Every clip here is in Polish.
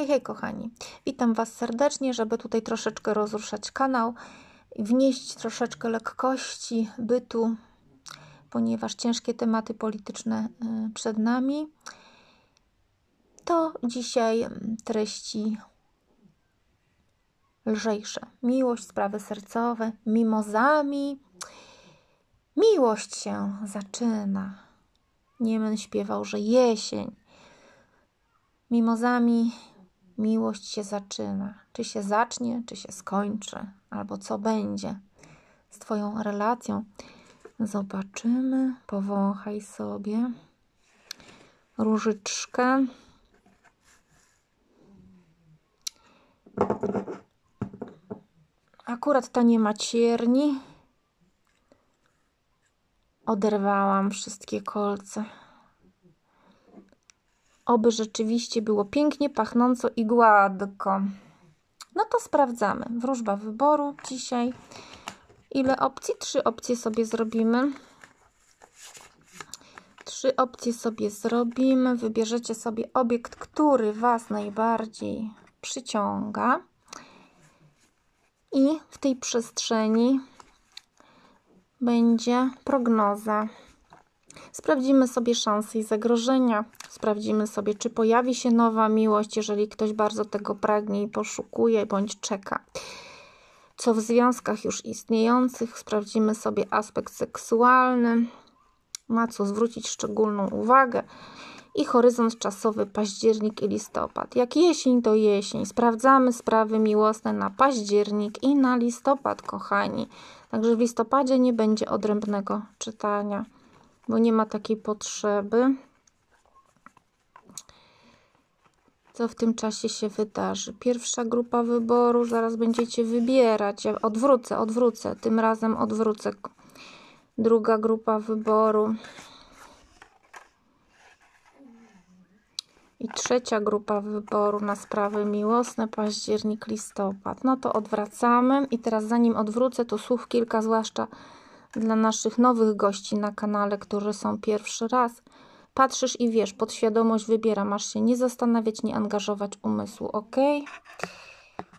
Hej, hej kochani, witam Was serdecznie, żeby tutaj troszeczkę rozruszać kanał, wnieść troszeczkę lekkości, bytu, ponieważ ciężkie tematy polityczne y, przed nami. To dzisiaj mm, treści lżejsze. Miłość, sprawy sercowe, mimozami. Miłość się zaczyna. Niemen śpiewał, że jesień mimozami miłość się zaczyna. Czy się zacznie, czy się skończy, albo co będzie z Twoją relacją. Zobaczymy, powąchaj sobie różyczkę. Akurat ta nie ma cierni. Oderwałam wszystkie kolce. Oby rzeczywiście było pięknie, pachnąco i gładko. No to sprawdzamy. Wróżba wyboru dzisiaj. Ile opcji? Trzy opcje sobie zrobimy. Trzy opcje sobie zrobimy. Wybierzecie sobie obiekt, który Was najbardziej przyciąga. I w tej przestrzeni będzie prognoza. Sprawdzimy sobie szanse i zagrożenia. Sprawdzimy sobie, czy pojawi się nowa miłość, jeżeli ktoś bardzo tego pragnie i poszukuje bądź czeka. Co w związkach już istniejących, sprawdzimy sobie aspekt seksualny, na co zwrócić szczególną uwagę i horyzont czasowy październik i listopad. Jak jesień to jesień. Sprawdzamy sprawy miłosne na październik i na listopad, kochani. Także w listopadzie nie będzie odrębnego czytania, bo nie ma takiej potrzeby. co w tym czasie się wydarzy. Pierwsza grupa wyboru, zaraz będziecie wybierać. Ja odwrócę, odwrócę, tym razem odwrócę. Druga grupa wyboru. I trzecia grupa wyboru na sprawy miłosne, październik, listopad. No to odwracamy i teraz zanim odwrócę, to słów kilka, zwłaszcza dla naszych nowych gości na kanale, którzy są pierwszy raz patrzysz i wiesz, podświadomość wybiera, masz się nie zastanawiać, nie angażować umysłu, ok?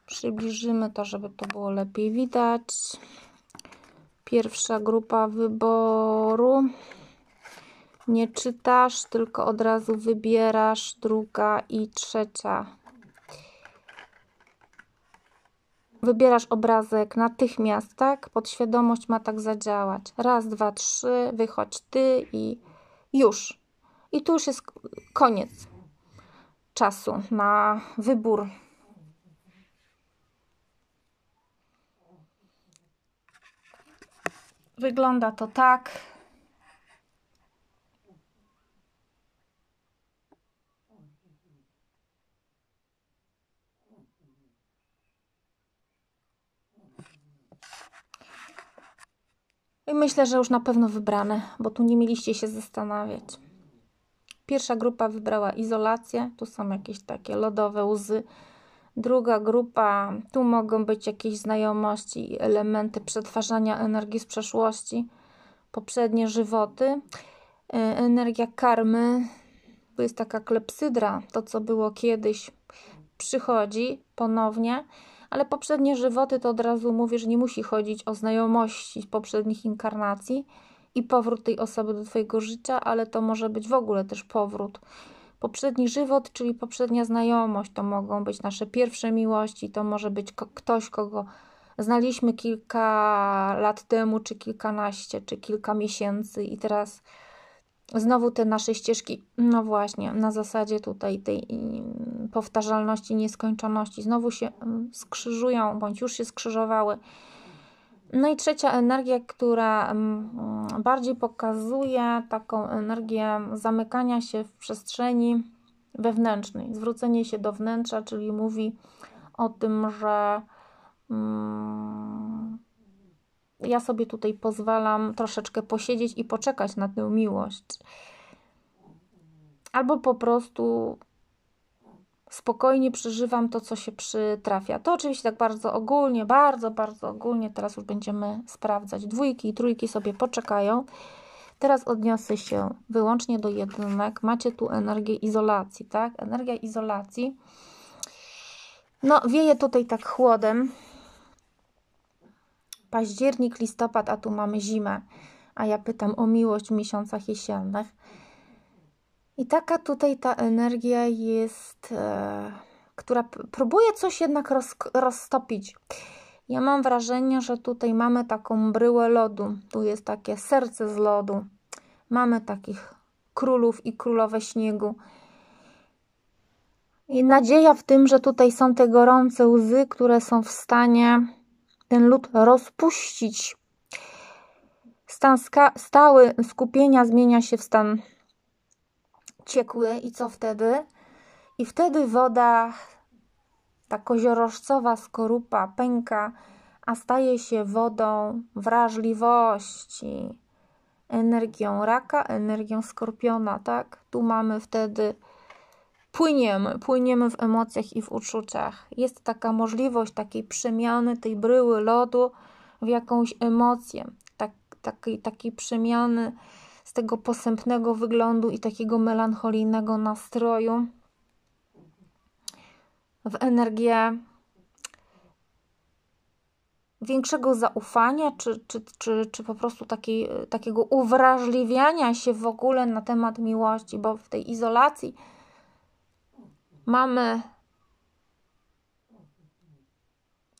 Przybliżymy to, żeby to było lepiej widać. Pierwsza grupa wyboru. Nie czytasz, tylko od razu wybierasz. Druga i trzecia. Wybierasz obrazek natychmiast, tak? Podświadomość ma tak zadziałać. Raz, dwa, trzy, wychodź ty i już. I tu już jest koniec czasu na wybór. Wygląda to tak. I myślę, że już na pewno wybrane, bo tu nie mieliście się zastanawiać. Pierwsza grupa wybrała izolację, tu są jakieś takie lodowe łzy. Druga grupa, tu mogą być jakieś znajomości i elementy przetwarzania energii z przeszłości, poprzednie żywoty, e, energia karmy, To jest taka klepsydra, to co było kiedyś przychodzi ponownie, ale poprzednie żywoty to od razu mówię, że nie musi chodzić o znajomości poprzednich inkarnacji i powrót tej osoby do Twojego życia, ale to może być w ogóle też powrót. Poprzedni żywot, czyli poprzednia znajomość, to mogą być nasze pierwsze miłości, to może być ktoś, kogo znaliśmy kilka lat temu, czy kilkanaście, czy kilka miesięcy, i teraz znowu te nasze ścieżki, no właśnie, na zasadzie tutaj tej mm, powtarzalności, nieskończoności, znowu się mm, skrzyżują, bądź już się skrzyżowały. No i trzecia energia, która mm, mm, bardziej pokazuje taką energię zamykania się w przestrzeni wewnętrznej, zwrócenie się do wnętrza, czyli mówi o tym, że mm, ja sobie tutaj pozwalam troszeczkę posiedzieć i poczekać na tę miłość. Albo po prostu spokojnie przeżywam to, co się przytrafia. To oczywiście tak bardzo ogólnie, bardzo, bardzo ogólnie. Teraz już będziemy sprawdzać. Dwójki i trójki sobie poczekają. Teraz odniosę się wyłącznie do jedynek. Macie tu energię izolacji, tak? Energia izolacji. No, wieje tutaj tak chłodem. Październik, listopad, a tu mamy zimę. A ja pytam o miłość w miesiącach jesiennych i taka tutaj ta energia jest, e, która próbuje coś jednak roz, roztopić. Ja mam wrażenie, że tutaj mamy taką bryłę lodu. Tu jest takie serce z lodu. Mamy takich królów i królowe śniegu. I nadzieja w tym, że tutaj są te gorące łzy, które są w stanie ten lód rozpuścić. Stan stały skupienia zmienia się w stan ciekły i co wtedy? I wtedy woda, ta koziorożcowa skorupa pęka, a staje się wodą wrażliwości, energią raka, energią skorpiona, tak? Tu mamy wtedy płyniemy, płyniemy w emocjach i w uczuciach. Jest taka możliwość takiej przemiany tej bryły lodu w jakąś emocję, tak, taki takiej przemiany z tego posępnego wyglądu i takiego melancholijnego nastroju w energię większego zaufania, czy, czy, czy, czy po prostu taki, takiego uwrażliwiania się w ogóle na temat miłości, bo w tej izolacji mamy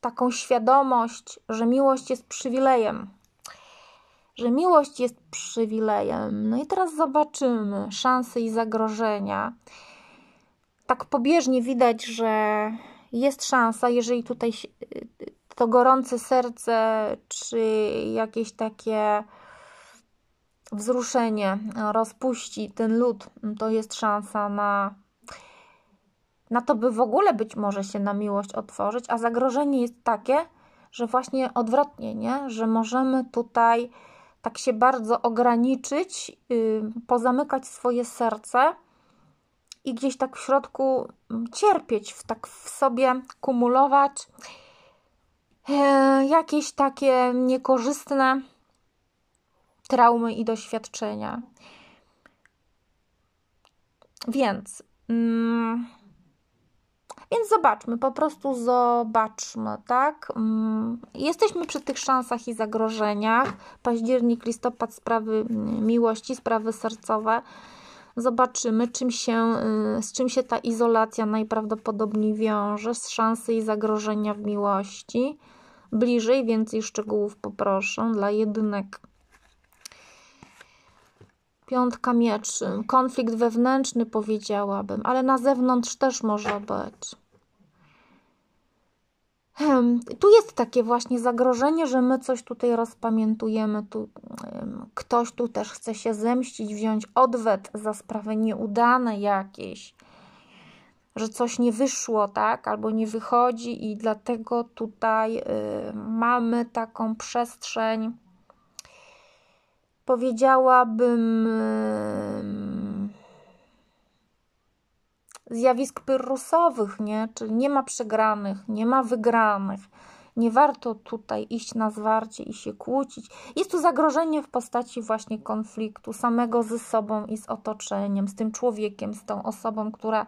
taką świadomość, że miłość jest przywilejem że miłość jest przywilejem. No i teraz zobaczymy szanse i zagrożenia. Tak pobieżnie widać, że jest szansa, jeżeli tutaj to gorące serce, czy jakieś takie wzruszenie rozpuści ten lód, to jest szansa na, na to, by w ogóle być może się na miłość otworzyć, a zagrożenie jest takie, że właśnie odwrotnie, nie? że możemy tutaj tak się bardzo ograniczyć, y, pozamykać swoje serce i gdzieś tak w środku mm, cierpieć, tak w sobie kumulować e, jakieś takie niekorzystne traumy i doświadczenia. Więc. Mm, więc zobaczmy, po prostu zobaczmy, tak? Mm, jesteśmy przy tych szansach i zagrożeniach. Październik, listopad, sprawy mm, miłości, sprawy sercowe. Zobaczymy, czym się, y, z czym się ta izolacja najprawdopodobniej wiąże, z szansy i zagrożenia w miłości. Bliżej, więcej szczegółów poproszę dla jedynek. Piątka mieczy. Konflikt wewnętrzny powiedziałabym, ale na zewnątrz też może być. Hmm, tu jest takie właśnie zagrożenie, że my coś tutaj rozpamiętujemy, tu, ktoś tu też chce się zemścić, wziąć odwet za sprawy nieudane jakieś, że coś nie wyszło, tak, albo nie wychodzi, i dlatego tutaj y, mamy taką przestrzeń, powiedziałabym zjawisk pyrrusowych, nie? Czyli nie ma przegranych, nie ma wygranych. Nie warto tutaj iść na zwarcie i się kłócić. Jest tu zagrożenie w postaci właśnie konfliktu samego ze sobą i z otoczeniem, z tym człowiekiem, z tą osobą, która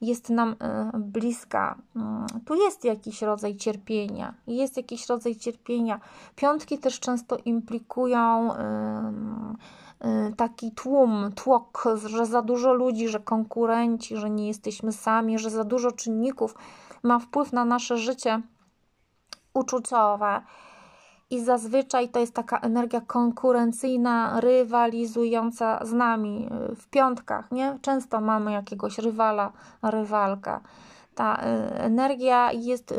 jest nam e, bliska. Mm, tu jest jakiś rodzaj cierpienia. Jest jakiś rodzaj cierpienia. Piątki też często implikują. Yy, Y, taki tłum, tłok, że za dużo ludzi, że konkurenci, że nie jesteśmy sami, że za dużo czynników ma wpływ na nasze życie uczuciowe. I zazwyczaj to jest taka energia konkurencyjna, rywalizująca z nami y, w piątkach, nie? Często mamy jakiegoś rywala, rywalkę. Ta y, energia jest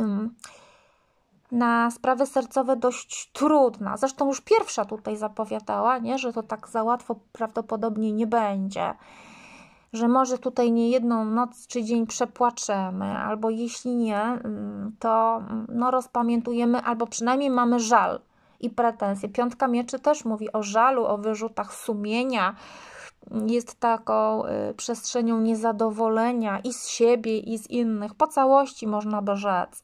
na sprawy sercowe dość trudna. Zresztą już pierwsza tutaj zapowiadała, nie, że to tak za łatwo prawdopodobnie nie będzie. Że może tutaj nie jedną noc czy dzień przepłaczemy, albo jeśli nie, mm, to mm, no, rozpamiętujemy, albo przynajmniej mamy żal i pretensje. Piątka mieczy też mówi o żalu, o wyrzutach sumienia, jest taką y, przestrzenią niezadowolenia i z siebie, i z innych. Po całości można by rzec.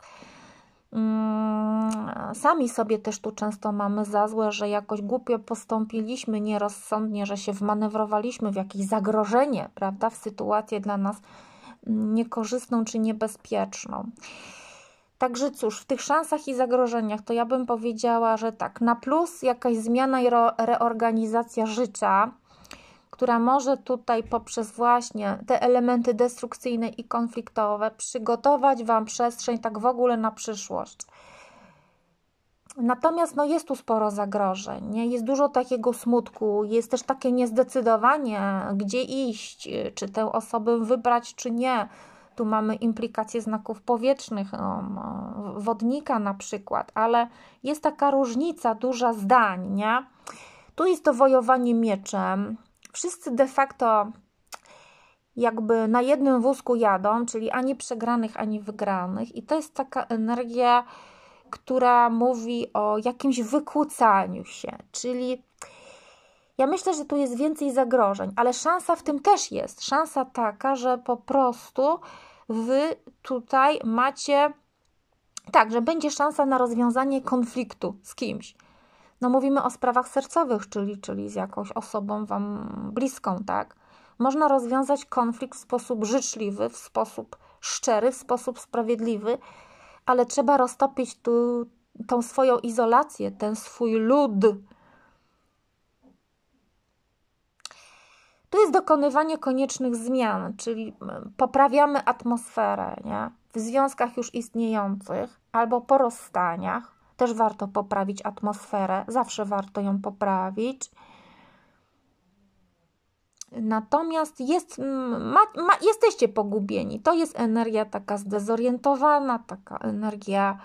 Mm, sami sobie też tu często mamy za złe, że jakoś głupio postąpiliśmy, nierozsądnie, że się wmanewrowaliśmy w jakieś zagrożenie, prawda, w sytuację dla nas niekorzystną czy niebezpieczną. Także cóż, w tych szansach i zagrożeniach to ja bym powiedziała, że tak, na plus jakaś zmiana i reorganizacja życia, która może tutaj poprzez właśnie te elementy destrukcyjne i konfliktowe przygotować Wam przestrzeń tak w ogóle na przyszłość. Natomiast no, jest tu sporo zagrożeń, nie? jest dużo takiego smutku, jest też takie niezdecydowanie, gdzie iść, czy tę osobę wybrać, czy nie. Tu mamy implikacje znaków powietrznych, no, wodnika na przykład, ale jest taka różnica duża zdań, nie? Tu jest to wojowanie mieczem, wszyscy de facto jakby na jednym wózku jadą, czyli ani przegranych, ani wygranych, i to jest taka energia, która mówi o jakimś wykłócaniu się, czyli ja myślę, że tu jest więcej zagrożeń, ale szansa w tym też jest. Szansa taka, że po prostu wy tutaj macie tak, że będzie szansa na rozwiązanie konfliktu z kimś. No mówimy o sprawach sercowych, czyli, czyli z jakąś osobą Wam bliską, tak? Można rozwiązać konflikt w sposób życzliwy, w sposób szczery, w sposób sprawiedliwy, ale trzeba roztopić tu, tą swoją izolację, ten swój lud. Tu jest dokonywanie koniecznych zmian, czyli mm, poprawiamy atmosferę nie? w związkach już istniejących albo po rozstaniach. Też warto poprawić atmosferę, zawsze warto ją poprawić. Natomiast jest, ma, ma, jesteście pogubieni. To jest energia taka zdezorientowana, taka energia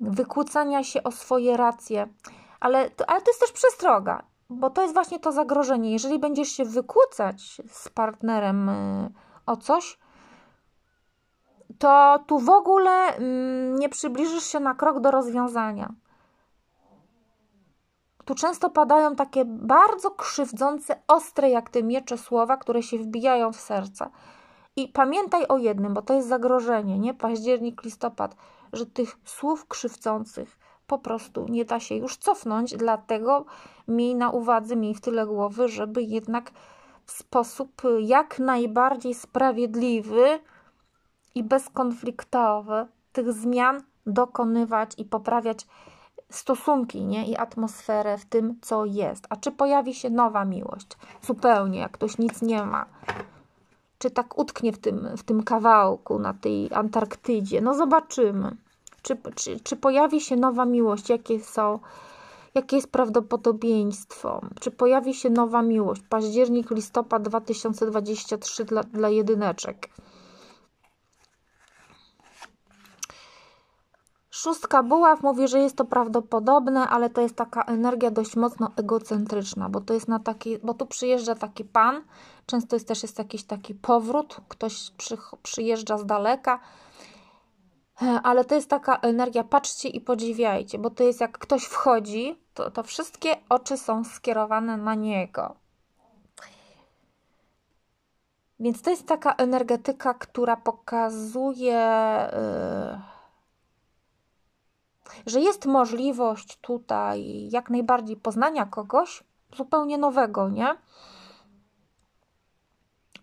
wykłócania się o swoje racje, ale ale to jest też przestroga, bo to jest właśnie to zagrożenie. Jeżeli będziesz się wykłócać z partnerem y, o coś, to tu w ogóle mm, nie przybliżysz się na krok do rozwiązania. Tu często padają takie bardzo krzywdzące, ostre jak te miecze słowa, które się wbijają w serce. I pamiętaj o jednym, bo to jest zagrożenie, nie? Październik, listopad, że tych słów krzywdzących po prostu nie da się już cofnąć, dlatego miej na uwadze, miej w tyle głowy, żeby jednak w sposób jak najbardziej sprawiedliwy i bezkonfliktowy tych zmian dokonywać i poprawiać stosunki nie? i atmosferę w tym, co jest. A czy pojawi się nowa miłość? Zupełnie, jak ktoś nic nie ma. Czy tak utknie w tym, w tym kawałku na tej Antarktydzie? No zobaczymy. Czy, czy, czy pojawi się nowa miłość? Jakie są jakie jest prawdopodobieństwo, czy pojawi się nowa miłość, październik, listopad 2023 dla, dla jedyneczek. Szóstka buław mówi, że jest to prawdopodobne, ale to jest taka energia dość mocno egocentryczna, bo to jest na taki, bo tu przyjeżdża taki pan, często jest też jest jakiś taki powrót, ktoś przy, przyjeżdża z daleka, e, ale to jest taka energia, patrzcie i podziwiajcie, bo to jest jak ktoś wchodzi, to, to wszystkie oczy są skierowane na niego. Więc to jest taka energetyka, która pokazuje. Yy że jest możliwość tutaj jak najbardziej poznania kogoś zupełnie nowego, nie?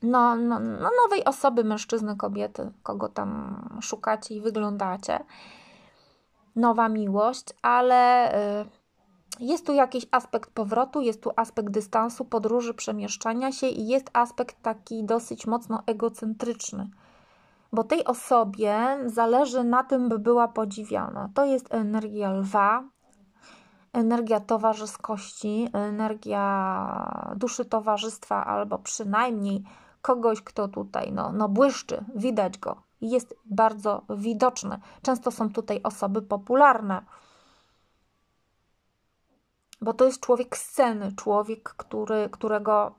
No, no, no nowej osoby, mężczyzny, kobiety, kogo tam szukacie i wyglądacie. Nowa miłość, ale y, jest tu jakiś aspekt powrotu, jest tu aspekt dystansu, podróży, przemieszczania się i jest aspekt taki dosyć mocno egocentryczny bo tej osobie zależy na tym, by była podziwiana. To jest energia lwa, energia towarzyskości, energia duszy towarzystwa, albo przynajmniej kogoś, kto tutaj no, no błyszczy, widać go, jest bardzo widoczny. Często są tutaj osoby popularne, bo to jest człowiek sceny, człowiek, który, którego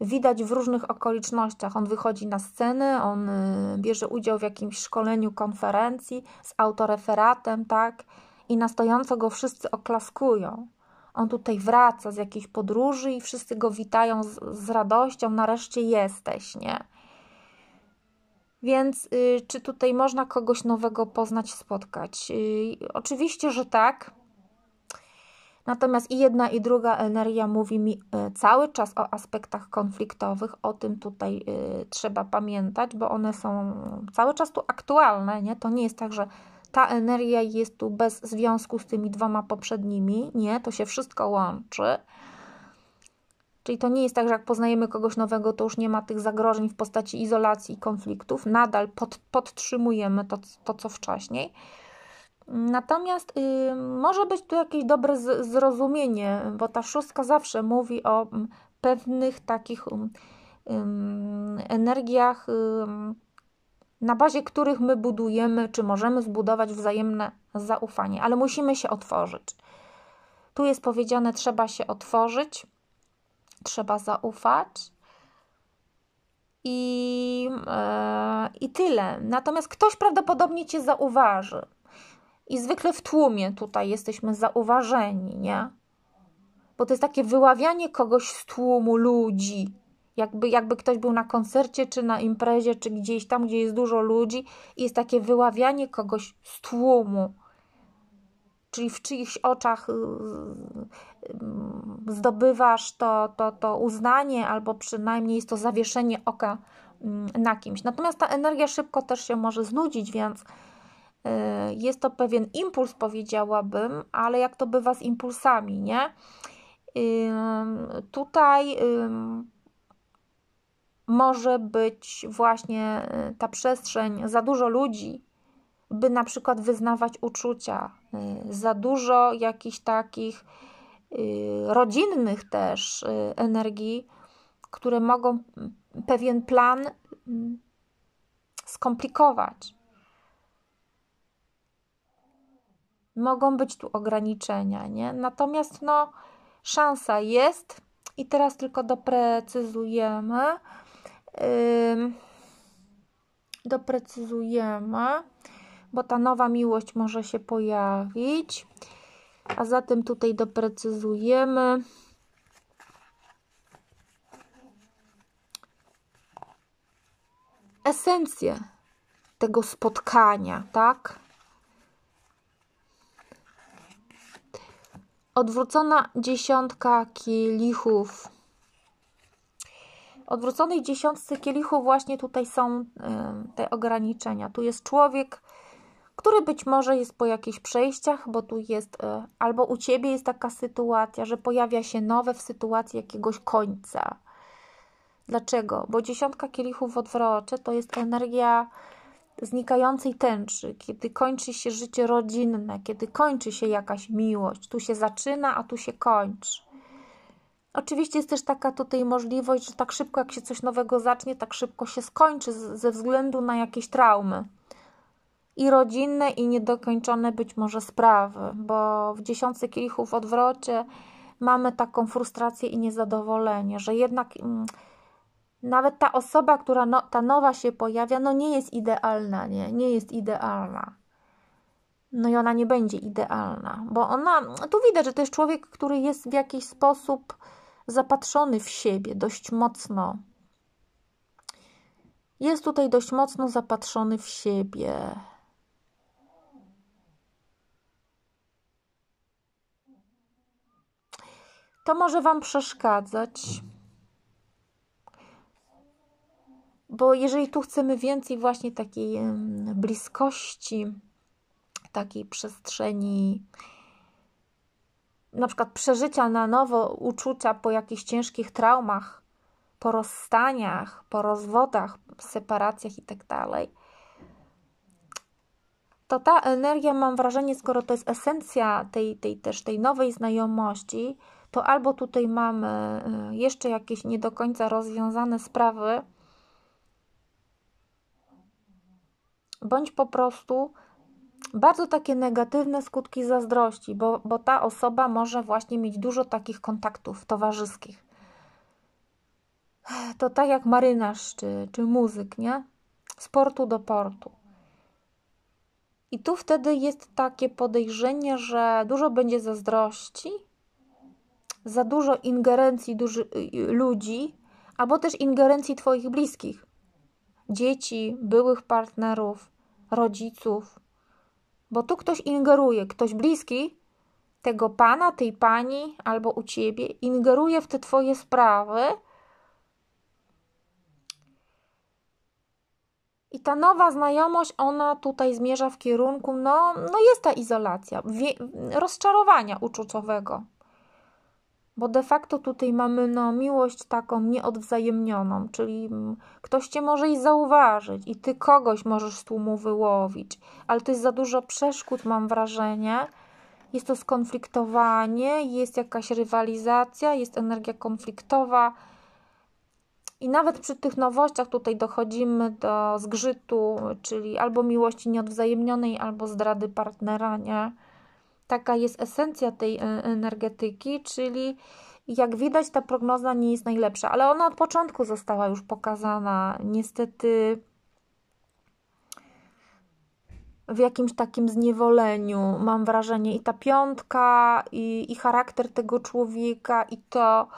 widać w różnych okolicznościach. On wychodzi na sceny, on y, bierze udział w jakimś szkoleniu, konferencji z autoreferatem, tak? I na stojąco go wszyscy oklaskują. On tutaj wraca z jakiejś podróży i wszyscy go witają z, z radością, nareszcie jesteś, nie? Więc y, czy tutaj można kogoś nowego poznać, spotkać? Y, oczywiście, że tak Natomiast i jedna, i druga energia mówi mi e, cały czas o aspektach konfliktowych, o tym tutaj e, trzeba pamiętać, bo one są cały czas tu aktualne, nie? To nie jest tak, że ta energia jest tu bez związku z tymi dwoma poprzednimi, nie? To się wszystko łączy. Czyli to nie jest tak, że jak poznajemy kogoś nowego, to już nie ma tych zagrożeń w postaci izolacji i konfliktów. Nadal pod, podtrzymujemy to, to, co wcześniej. Natomiast y, może być tu jakieś dobre z, zrozumienie, bo ta szóstka zawsze mówi o mm, pewnych takich mm, energiach, na bazie których my budujemy, czy możemy zbudować wzajemne zaufanie, ale musimy się otworzyć. Tu jest powiedziane, trzeba się otworzyć, trzeba zaufać. I, yy, I tyle. Natomiast ktoś prawdopodobnie cię zauważy i zwykle w tłumie tutaj jesteśmy zauważeni, nie? Bo to jest takie wyławianie kogoś z tłumu ludzi. Jakby, jakby ktoś był na koncercie, czy na imprezie, czy gdzieś tam, gdzie jest dużo ludzi, i jest takie wyławianie kogoś z tłumu czyli w czyichś oczach y, y, zdobywasz to, to, to uznanie, albo przynajmniej jest to zawieszenie oka mm, na kimś. Natomiast ta energia szybko też się może znudzić, więc E, jest to pewien impuls, powiedziałabym, ale jak to bywa z impulsami, nie? Tutaj może być właśnie y, ta przestrzeń, za dużo ludzi, by na przykład wyznawać uczucia, y, za dużo jakichś takich y, rodzinnych też energii, które mogą mm, pewien plan mm, skomplikować. mogą być tu ograniczenia, nie? Natomiast no, szansa jest i teraz tylko doprecyzujemy. Yy, doprecyzujemy, bo ta nowa miłość może się pojawić. A zatem tutaj doprecyzujemy. Esencję tego spotkania, tak? odwrócona dziesiątka kielichów. Odwróconej dziesiątce kielichów właśnie tutaj są te ograniczenia. Tu jest człowiek, który być może jest po jakichś przejściach, bo tu jest, e, albo u Ciebie jest taka sytuacja, że pojawia się nowe w sytuacji jakiegoś końca. Dlaczego? Bo dziesiątka kielichów w odwrocie to jest energia znikającej tęczy, kiedy kończy się życie rodzinne, kiedy kończy się jakaś miłość, tu się zaczyna, a tu się kończy. Oczywiście jest też taka tutaj możliwość, że tak szybko jak się coś nowego zacznie, tak szybko się skończy ze względu na jakieś traumy. I rodzinne, i niedokończone być może sprawy, bo w dziesiątce kielichów odwrocie mamy taką frustrację i niezadowolenie, że jednak mm, nawet ta osoba, która no, ta nowa się pojawia, no nie jest idealna, nie, nie jest idealna. No i ona nie będzie idealna, bo ona, tu widać, że to jest człowiek, który jest w jakiś sposób zapatrzony w siebie dość mocno. Jest tutaj dość mocno zapatrzony w siebie. To może Wam przeszkadzać. bo jeżeli tu chcemy więcej właśnie takiej bliskości, takiej przestrzeni, na przykład przeżycia na nowo uczucia po jakichś ciężkich traumach, po rozstaniach, po rozwodach, separacjach itd., tak to ta energia, mam wrażenie, skoro to jest esencja tej, tej też tej nowej znajomości, to albo tutaj mamy e, jeszcze jakieś nie do końca rozwiązane sprawy, bądź po prostu bardzo takie negatywne skutki zazdrości, bo, bo ta osoba może właśnie mieć dużo takich kontaktów towarzyskich. To tak jak marynarz czy, czy muzyk, nie? Z portu do portu. I tu wtedy jest takie podejrzenie, że dużo będzie zazdrości, za dużo ingerencji duży, ludzi, albo też ingerencji Twoich bliskich, dzieci, byłych partnerów, rodziców, bo tu ktoś ingeruje, ktoś bliski tego pana, tej pani albo u ciebie ingeruje w te twoje sprawy. I ta nowa znajomość, ona tutaj zmierza w kierunku, no, no jest ta izolacja, rozczarowania uczuciowego bo de facto tutaj mamy no, miłość taką nieodwzajemnioną, czyli mm, ktoś cię może i zauważyć, i ty kogoś możesz z tłumu wyłowić, ale to jest za dużo przeszkód, mam wrażenie. Jest to skonfliktowanie, jest jakaś rywalizacja, jest energia konfliktowa. I nawet przy tych nowościach tutaj dochodzimy do zgrzytu, czyli albo miłości nieodwzajemnionej, albo zdrady partnera, nie? Taka jest esencja tej e, energetyki, czyli jak widać, ta prognoza nie jest najlepsza, ale ona od początku została już pokazana. Niestety w jakimś takim zniewoleniu, mam wrażenie, i ta piątka, i, i charakter tego człowieka, i to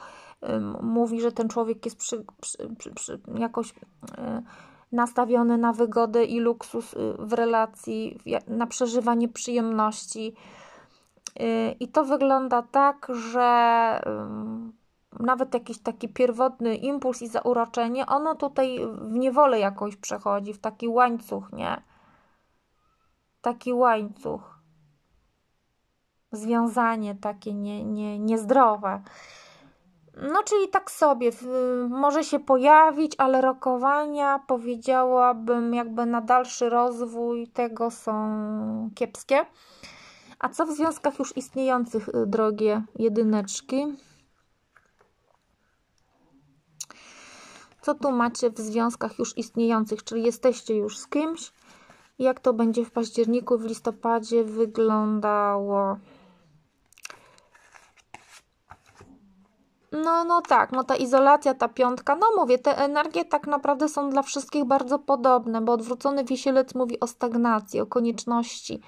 mówi, że ten człowiek jest przy, przy, przy, jakoś. E, nastawiony na wygodę i luksus y, w relacji, na przeżywanie przyjemności. Y, I to wygląda tak, że nawet jakiś taki pierwotny impuls i zauroczenie, ono tutaj w niewolę jakoś przechodzi, w taki łańcuch, nie? Taki łańcuch. Związanie takie nie, nie, niezdrowe. No, czyli tak sobie, może się pojawić, ale rokowania powiedziałabym, jakby na dalszy rozwój tego są kiepskie. A co w związkach już istniejących, y, drogie jedyneczki? Co tu macie w związkach już istniejących? Czyli jesteście już z kimś? Jak to będzie w październiku, w listopadzie wyglądało? No, no tak, no ta izolacja, ta piątka, no mówię, te energie tak naprawdę są dla wszystkich bardzo podobne, bo odwrócony wisielec mówi o stagnacji, o konieczności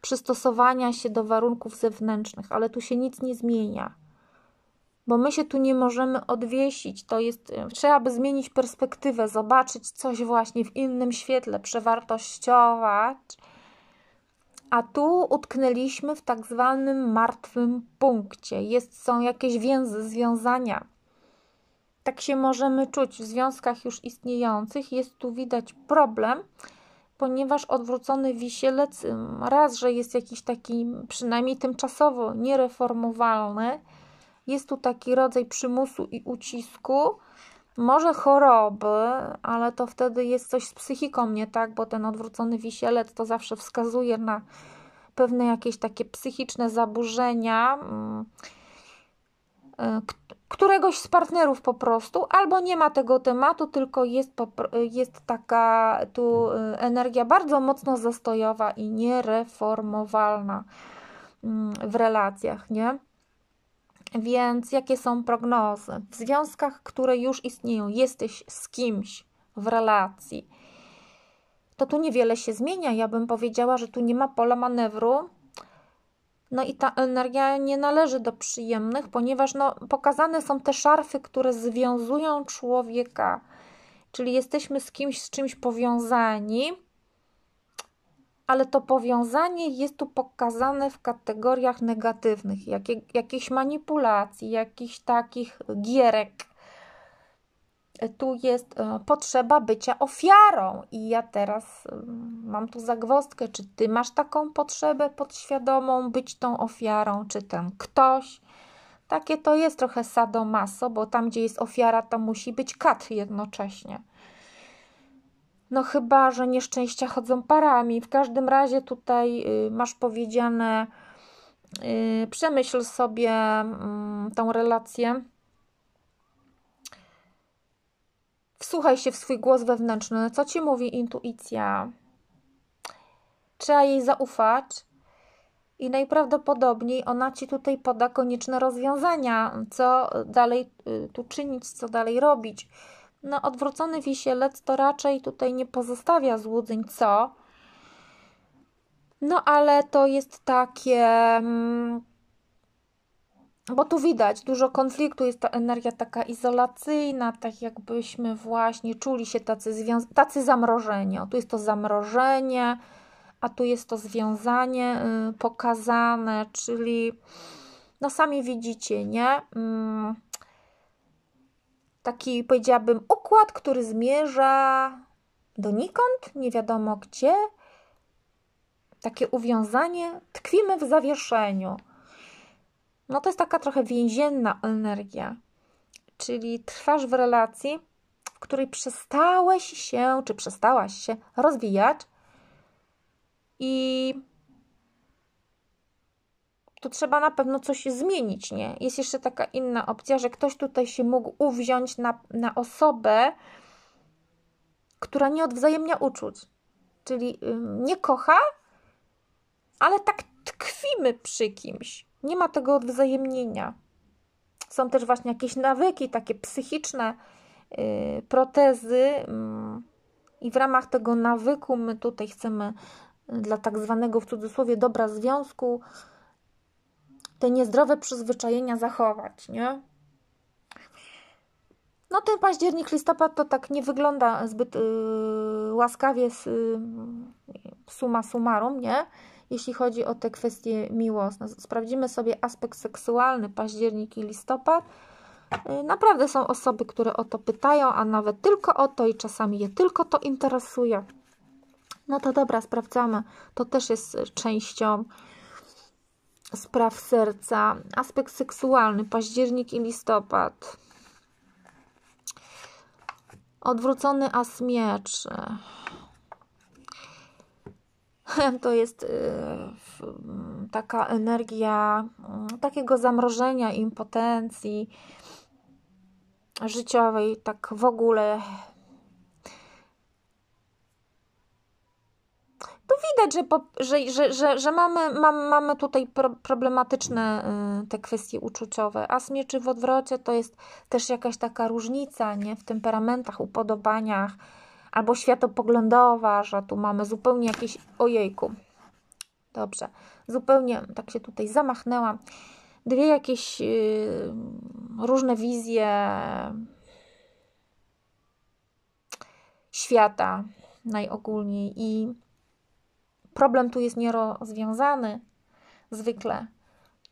przystosowania się do warunków zewnętrznych, ale tu się nic nie zmienia, bo my się tu nie możemy odwiesić. To jest, y, trzeba by zmienić perspektywę, zobaczyć coś właśnie w innym świetle, przewartościować. A tu utknęliśmy w tak zwanym martwym punkcie. Jest, są jakieś więzy, związania. Tak się możemy czuć w związkach już istniejących. Jest tu widać problem, ponieważ odwrócony wisielec raz, że jest jakiś taki przynajmniej tymczasowo niereformowalny, jest tu taki rodzaj przymusu i ucisku, może choroby, ale to wtedy jest coś z psychiką nie tak, bo ten odwrócony wisielec to zawsze wskazuje na pewne jakieś takie psychiczne zaburzenia. Yy E, któregoś z partnerów po prostu, albo nie ma tego tematu, tylko jest, e, jest taka tu e, energia bardzo mocno zastojowa i niereformowalna mm, w relacjach, nie? Więc jakie są prognozy? W związkach, które już istnieją, jesteś z kimś w relacji, to tu niewiele się zmienia. Ja bym powiedziała, że tu nie ma pola manewru, no i ta energia nie należy do przyjemnych, ponieważ no, pokazane są te szarfy, które związują człowieka. Czyli jesteśmy z kimś, z czymś powiązani, ale to powiązanie jest tu pokazane w kategoriach negatywnych, jakie, jakichś manipulacji, jakichś takich gierek tu jest e, potrzeba bycia ofiarą. I ja teraz e, mam tu zagwozdkę, czy ty masz taką potrzebę podświadomą, być tą ofiarą, czy ten ktoś. Takie to jest trochę sadomaso, bo tam, gdzie jest ofiara, to musi być kat jednocześnie. No chyba, że nieszczęścia chodzą parami. W każdym razie tutaj y, masz powiedziane, y, przemyśl sobie mm, tą relację Wsłuchaj się w swój głos wewnętrzny, co ci mówi intuicja. Trzeba jej zaufać i najprawdopodobniej ona ci tutaj poda konieczne rozwiązania, co dalej y, tu czynić, co dalej robić. No, odwrócony wisielec to raczej tutaj nie pozostawia złudzeń, co. No, ale to jest takie. Mm, no bo tu widać dużo konfliktu, jest ta energia taka izolacyjna, tak jakbyśmy właśnie czuli się tacy, tacy zamrożeni. O, tu jest to zamrożenie, a tu jest to związanie y, pokazane, czyli no sami widzicie, nie? Mm, taki powiedziałabym układ, który zmierza donikąd, nie wiadomo gdzie. Takie uwiązanie, tkwimy w zawieszeniu. No to jest taka trochę więzienna energia, czyli trwasz w relacji, w której przestałeś się, czy przestałaś się rozwijać i tu trzeba na pewno coś zmienić, nie? Jest jeszcze taka inna opcja, że ktoś tutaj się mógł uwziąć na, na osobę, która nie odwzajemnia uczuć, czyli nie kocha, ale tak tkwimy przy kimś. Nie ma tego odwzajemnienia. Są też właśnie jakieś nawyki takie psychiczne, yy, protezy, yy, i w ramach tego nawyku my tutaj chcemy dla tak zwanego w cudzysłowie dobra związku te niezdrowe przyzwyczajenia zachować, nie? No ten październik, listopad to tak nie wygląda zbyt yy, łaskawie yy, suma summarum, nie? jeśli chodzi o te kwestie miłosne. Sprawdzimy sobie aspekt seksualny, październik i listopad. Y, naprawdę są osoby, które o to pytają, a nawet tylko o to i czasami je tylko to interesuje. No to dobra, sprawdzamy. To też jest y, częścią spraw serca. Aspekt seksualny, październik i listopad. Odwrócony as mieczy. to jest y, mm, taka energia mm, takiego zamrożenia impotencji życiowej, tak w ogóle. To widać, że, po, że, że, że, że, mamy, mam, mamy tutaj pro, problematyczne y, te kwestie uczuciowe. A smieczy w odwrocie to jest też jakaś taka różnica nie? w temperamentach, upodobaniach albo światopoglądowa, że tu mamy zupełnie jakieś ojejku. Dobrze, zupełnie tak się tutaj zamachnęłam. Dwie jakieś yy, różne wizje świata najogólniej i problem tu jest nierozwiązany zwykle.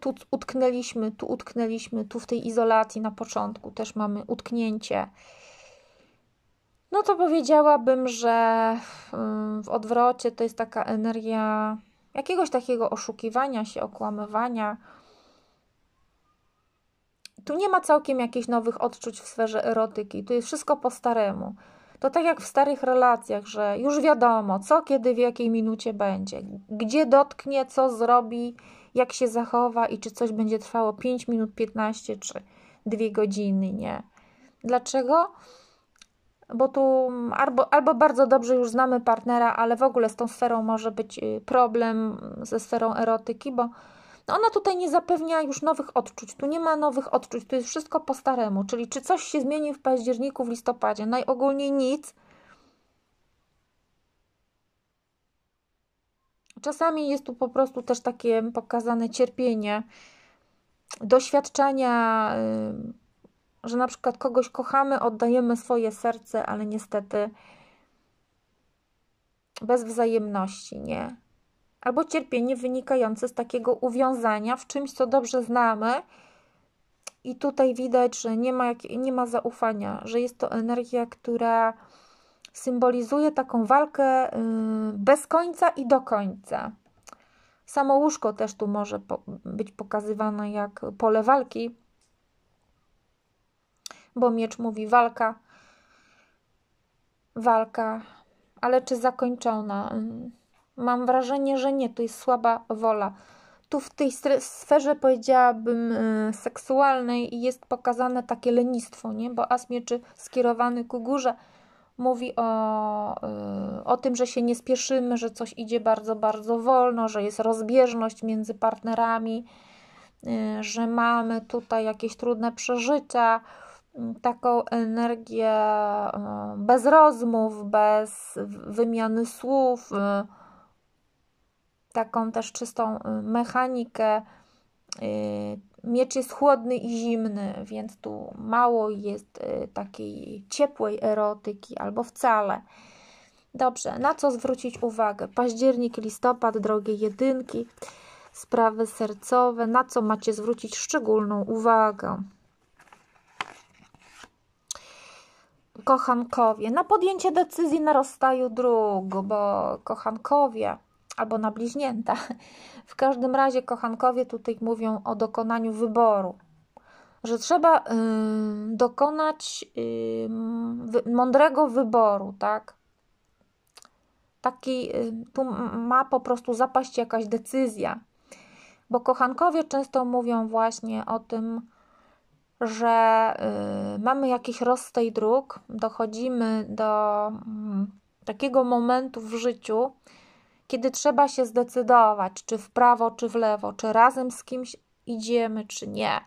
Tu utknęliśmy, tu utknęliśmy, tu w tej izolacji na początku też mamy utknięcie no to powiedziałabym, że mm, w odwrocie to jest taka energia jakiegoś takiego oszukiwania się, okłamywania. Tu nie ma całkiem jakichś nowych odczuć w sferze erotyki, tu jest wszystko po staremu. To tak jak w starych relacjach, że już wiadomo, co kiedy, w jakiej minucie będzie, gdzie dotknie, co zrobi, jak się zachowa i czy coś będzie trwało 5 minut, 15 czy 2 godziny, nie. Dlaczego? bo tu mm, albo, albo bardzo dobrze już znamy partnera, ale w ogóle z tą sferą może być y, problem, mm, ze sferą erotyki, bo ona tutaj nie zapewnia już nowych odczuć. Tu nie ma nowych odczuć, tu jest wszystko po staremu. Czyli czy coś się zmieni w październiku, w listopadzie? Najogólniej nic. Czasami jest tu po prostu też takie pokazane cierpienie, doświadczenia. Yy, że na przykład kogoś kochamy, oddajemy swoje serce, ale niestety bez wzajemności, nie? Albo cierpienie wynikające z takiego uwiązania w czymś, co dobrze znamy. I tutaj widać, że nie ma, jak, nie ma zaufania, że jest to energia, która symbolizuje taką walkę y, bez końca i do końca. Samo łóżko też tu może być pokazywane jak pole walki, bo miecz mówi walka, walka, ale czy zakończona? Mam wrażenie, że nie, to jest słaba wola. Tu w tej sferze powiedziałabym y, seksualnej jest pokazane takie lenistwo, nie? bo as mieczy skierowany ku górze mówi o, y, o tym, że się nie spieszymy, że coś idzie bardzo, bardzo wolno, że jest rozbieżność między partnerami, y, że mamy tutaj jakieś trudne przeżycia, taką energię e, bez rozmów, bez wymiany słów, e, taką też czystą e, mechanikę. Miecz jest chłodny i zimny, więc tu mało jest takiej ciepłej erotyki albo wcale. Dobrze, na co zwrócić uwagę? Październik, listopad, drogie jedynki, sprawy sercowe, na co macie zwrócić szczególną uwagę? kochankowie, na podjęcie decyzji na rozstaju dróg, bo kochankowie albo na bliźnięta. W każdym razie kochankowie tutaj mówią o dokonaniu wyboru, że trzeba y, dokonać y, mądrego wyboru, tak? Taki y, tu ma po prostu zapaść jakaś decyzja, bo kochankowie często mówią właśnie o tym, że y, mamy jakiś rozstoj dróg, dochodzimy do mm, takiego momentu w życiu, kiedy trzeba się zdecydować, czy w prawo, czy w lewo, czy razem z kimś idziemy, czy nie.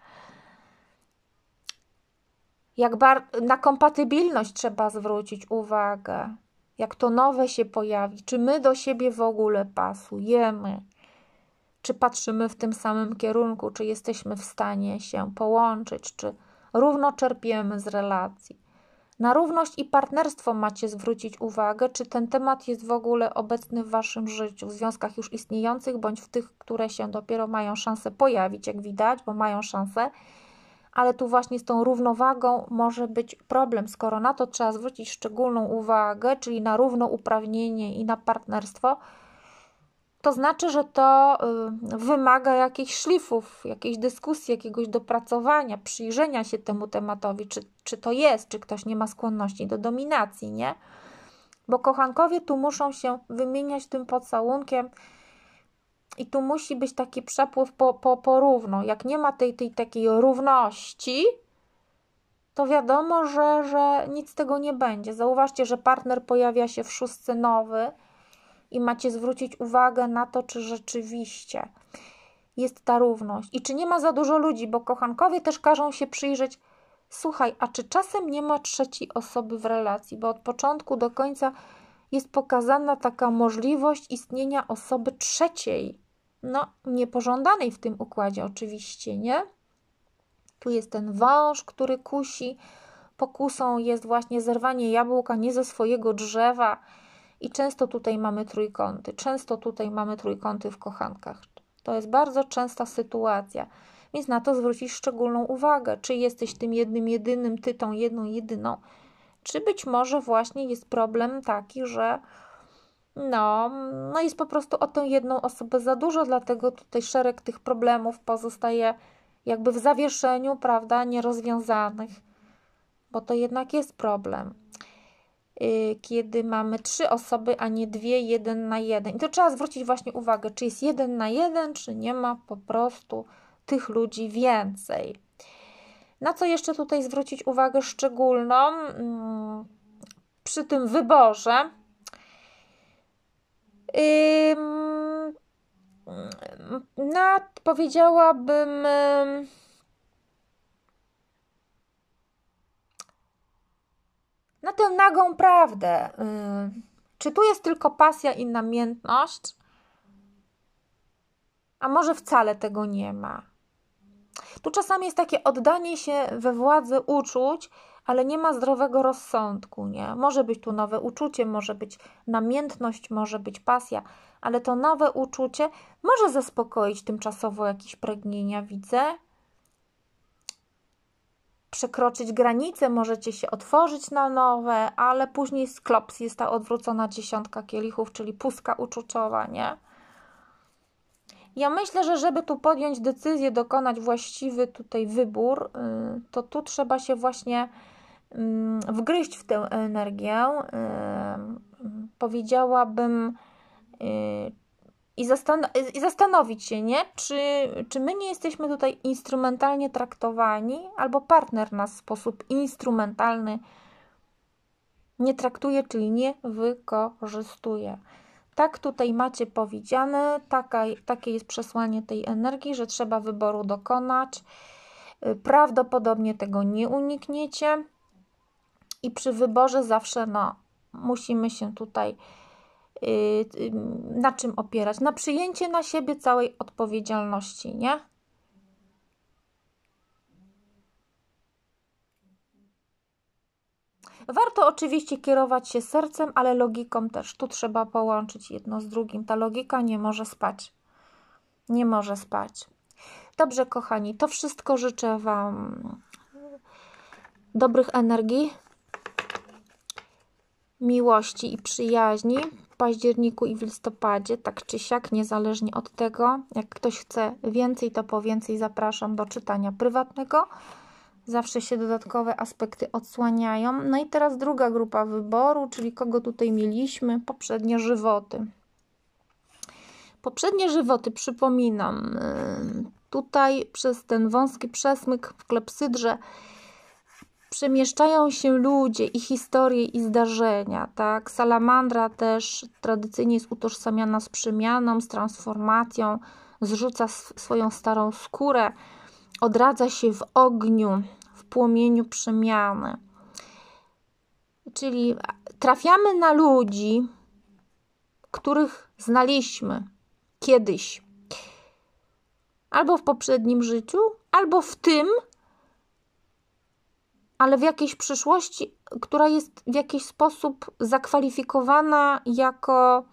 Jak na kompatybilność trzeba zwrócić uwagę, jak to nowe się pojawi, czy my do siebie w ogóle pasujemy czy patrzymy w tym samym kierunku, czy jesteśmy w stanie się połączyć, czy równo czerpiemy z relacji. Na równość i partnerstwo macie zwrócić uwagę, czy ten temat jest w ogóle obecny w waszym życiu, w związkach już istniejących, bądź w tych, które się dopiero mają szansę pojawić, jak widać, bo mają szansę. Ale tu właśnie z tą równowagą może być problem, skoro na to trzeba zwrócić szczególną uwagę, czyli na równouprawnienie i na partnerstwo to znaczy, że to y, wymaga jakichś szlifów, jakiejś dyskusji, jakiegoś dopracowania, przyjrzenia się temu tematowi, czy, czy to jest, czy ktoś nie ma skłonności do dominacji, nie? Bo kochankowie tu muszą się wymieniać tym pocałunkiem i tu musi być taki przepływ po, po, porówno. Jak nie ma tej, tej takiej równości, to wiadomo, że, że nic z tego nie będzie. Zauważcie, że partner pojawia się w szóstce nowy – i macie zwrócić uwagę na to, czy rzeczywiście jest ta równość i czy nie ma za dużo ludzi, bo kochankowie też każą się przyjrzeć. Słuchaj, a czy czasem nie ma trzeciej osoby w relacji, bo od początku do końca jest pokazana taka możliwość istnienia osoby trzeciej, no niepożądanej w tym układzie oczywiście, nie? Tu jest ten wąż, który kusi. Pokusą jest właśnie zerwanie jabłka nie ze swojego drzewa, i często tutaj mamy trójkąty, często tutaj mamy trójkąty w kochankach. To jest bardzo częsta sytuacja, więc na to zwrócić szczególną uwagę, czy jesteś tym jednym, jedynym, ty tą jedną, jedyną, czy być może właśnie jest problem taki, że no, no jest po prostu o tę jedną osobę za dużo, dlatego tutaj szereg tych problemów pozostaje jakby w zawieszeniu, prawda, nierozwiązanych, bo to jednak jest problem. Y, kiedy mamy trzy osoby, a nie dwie, jeden na jeden. I to trzeba zwrócić właśnie uwagę, czy jest jeden na jeden, czy nie ma po prostu tych ludzi więcej. Na co jeszcze tutaj zwrócić uwagę szczególną mm, przy tym wyborze? Na, powiedziałabym na tę nagą prawdę. Y, czy tu jest tylko pasja i namiętność? A może wcale tego nie ma? Tu czasami jest takie oddanie się we władzy uczuć, ale nie ma zdrowego rozsądku, nie? Może być tu nowe uczucie, może być namiętność, może być pasja, ale to nowe uczucie może zaspokoić tymczasowo jakieś pragnienia, widzę, przekroczyć granice, możecie się otworzyć na nowe, ale później klops jest ta odwrócona dziesiątka kielichów, czyli pustka uczuciowa, nie? Ja myślę, że żeby tu podjąć decyzję, dokonać właściwy tutaj wybór, y, to tu trzeba się właśnie mm, wgryźć w tę energię. Y, powiedziałabym, y, i, zastan i zastanowić się, nie? Czy, czy my nie jesteśmy tutaj instrumentalnie traktowani, albo partner nas w sposób instrumentalny nie traktuje, czyli nie wykorzystuje. Tak tutaj macie powiedziane, taka, takie jest przesłanie tej energii, że trzeba wyboru dokonać. Y, prawdopodobnie tego nie unikniecie i przy wyborze zawsze no, musimy się tutaj Y, y, na czym opierać? Na przyjęcie na siebie całej odpowiedzialności, nie? Warto oczywiście kierować się sercem, ale logiką też. Tu trzeba połączyć jedno z drugim. Ta logika nie może spać. Nie może spać. Dobrze, kochani, to wszystko życzę Wam dobrych energii, miłości i przyjaźni październiku i w listopadzie, tak czy siak, niezależnie od tego. Jak ktoś chce więcej, to po więcej zapraszam do czytania prywatnego. Zawsze się dodatkowe aspekty odsłaniają. No i teraz druga grupa wyboru, czyli kogo tutaj mieliśmy? Poprzednie żywoty. Poprzednie żywoty, przypominam, y, tutaj przez ten wąski przesmyk w klepsydrze przemieszczają się ludzie i historie i zdarzenia, tak? Salamandra też tradycyjnie jest utożsamiana z przemianą, z transformacją, zrzuca swoją starą skórę, odradza się w ogniu, w płomieniu przemiany. Czyli e, trafiamy na ludzi, których znaliśmy kiedyś, albo w poprzednim życiu, albo w tym, ale w jakiejś przyszłości, która jest w jakiś sposób zakwalifikowana jako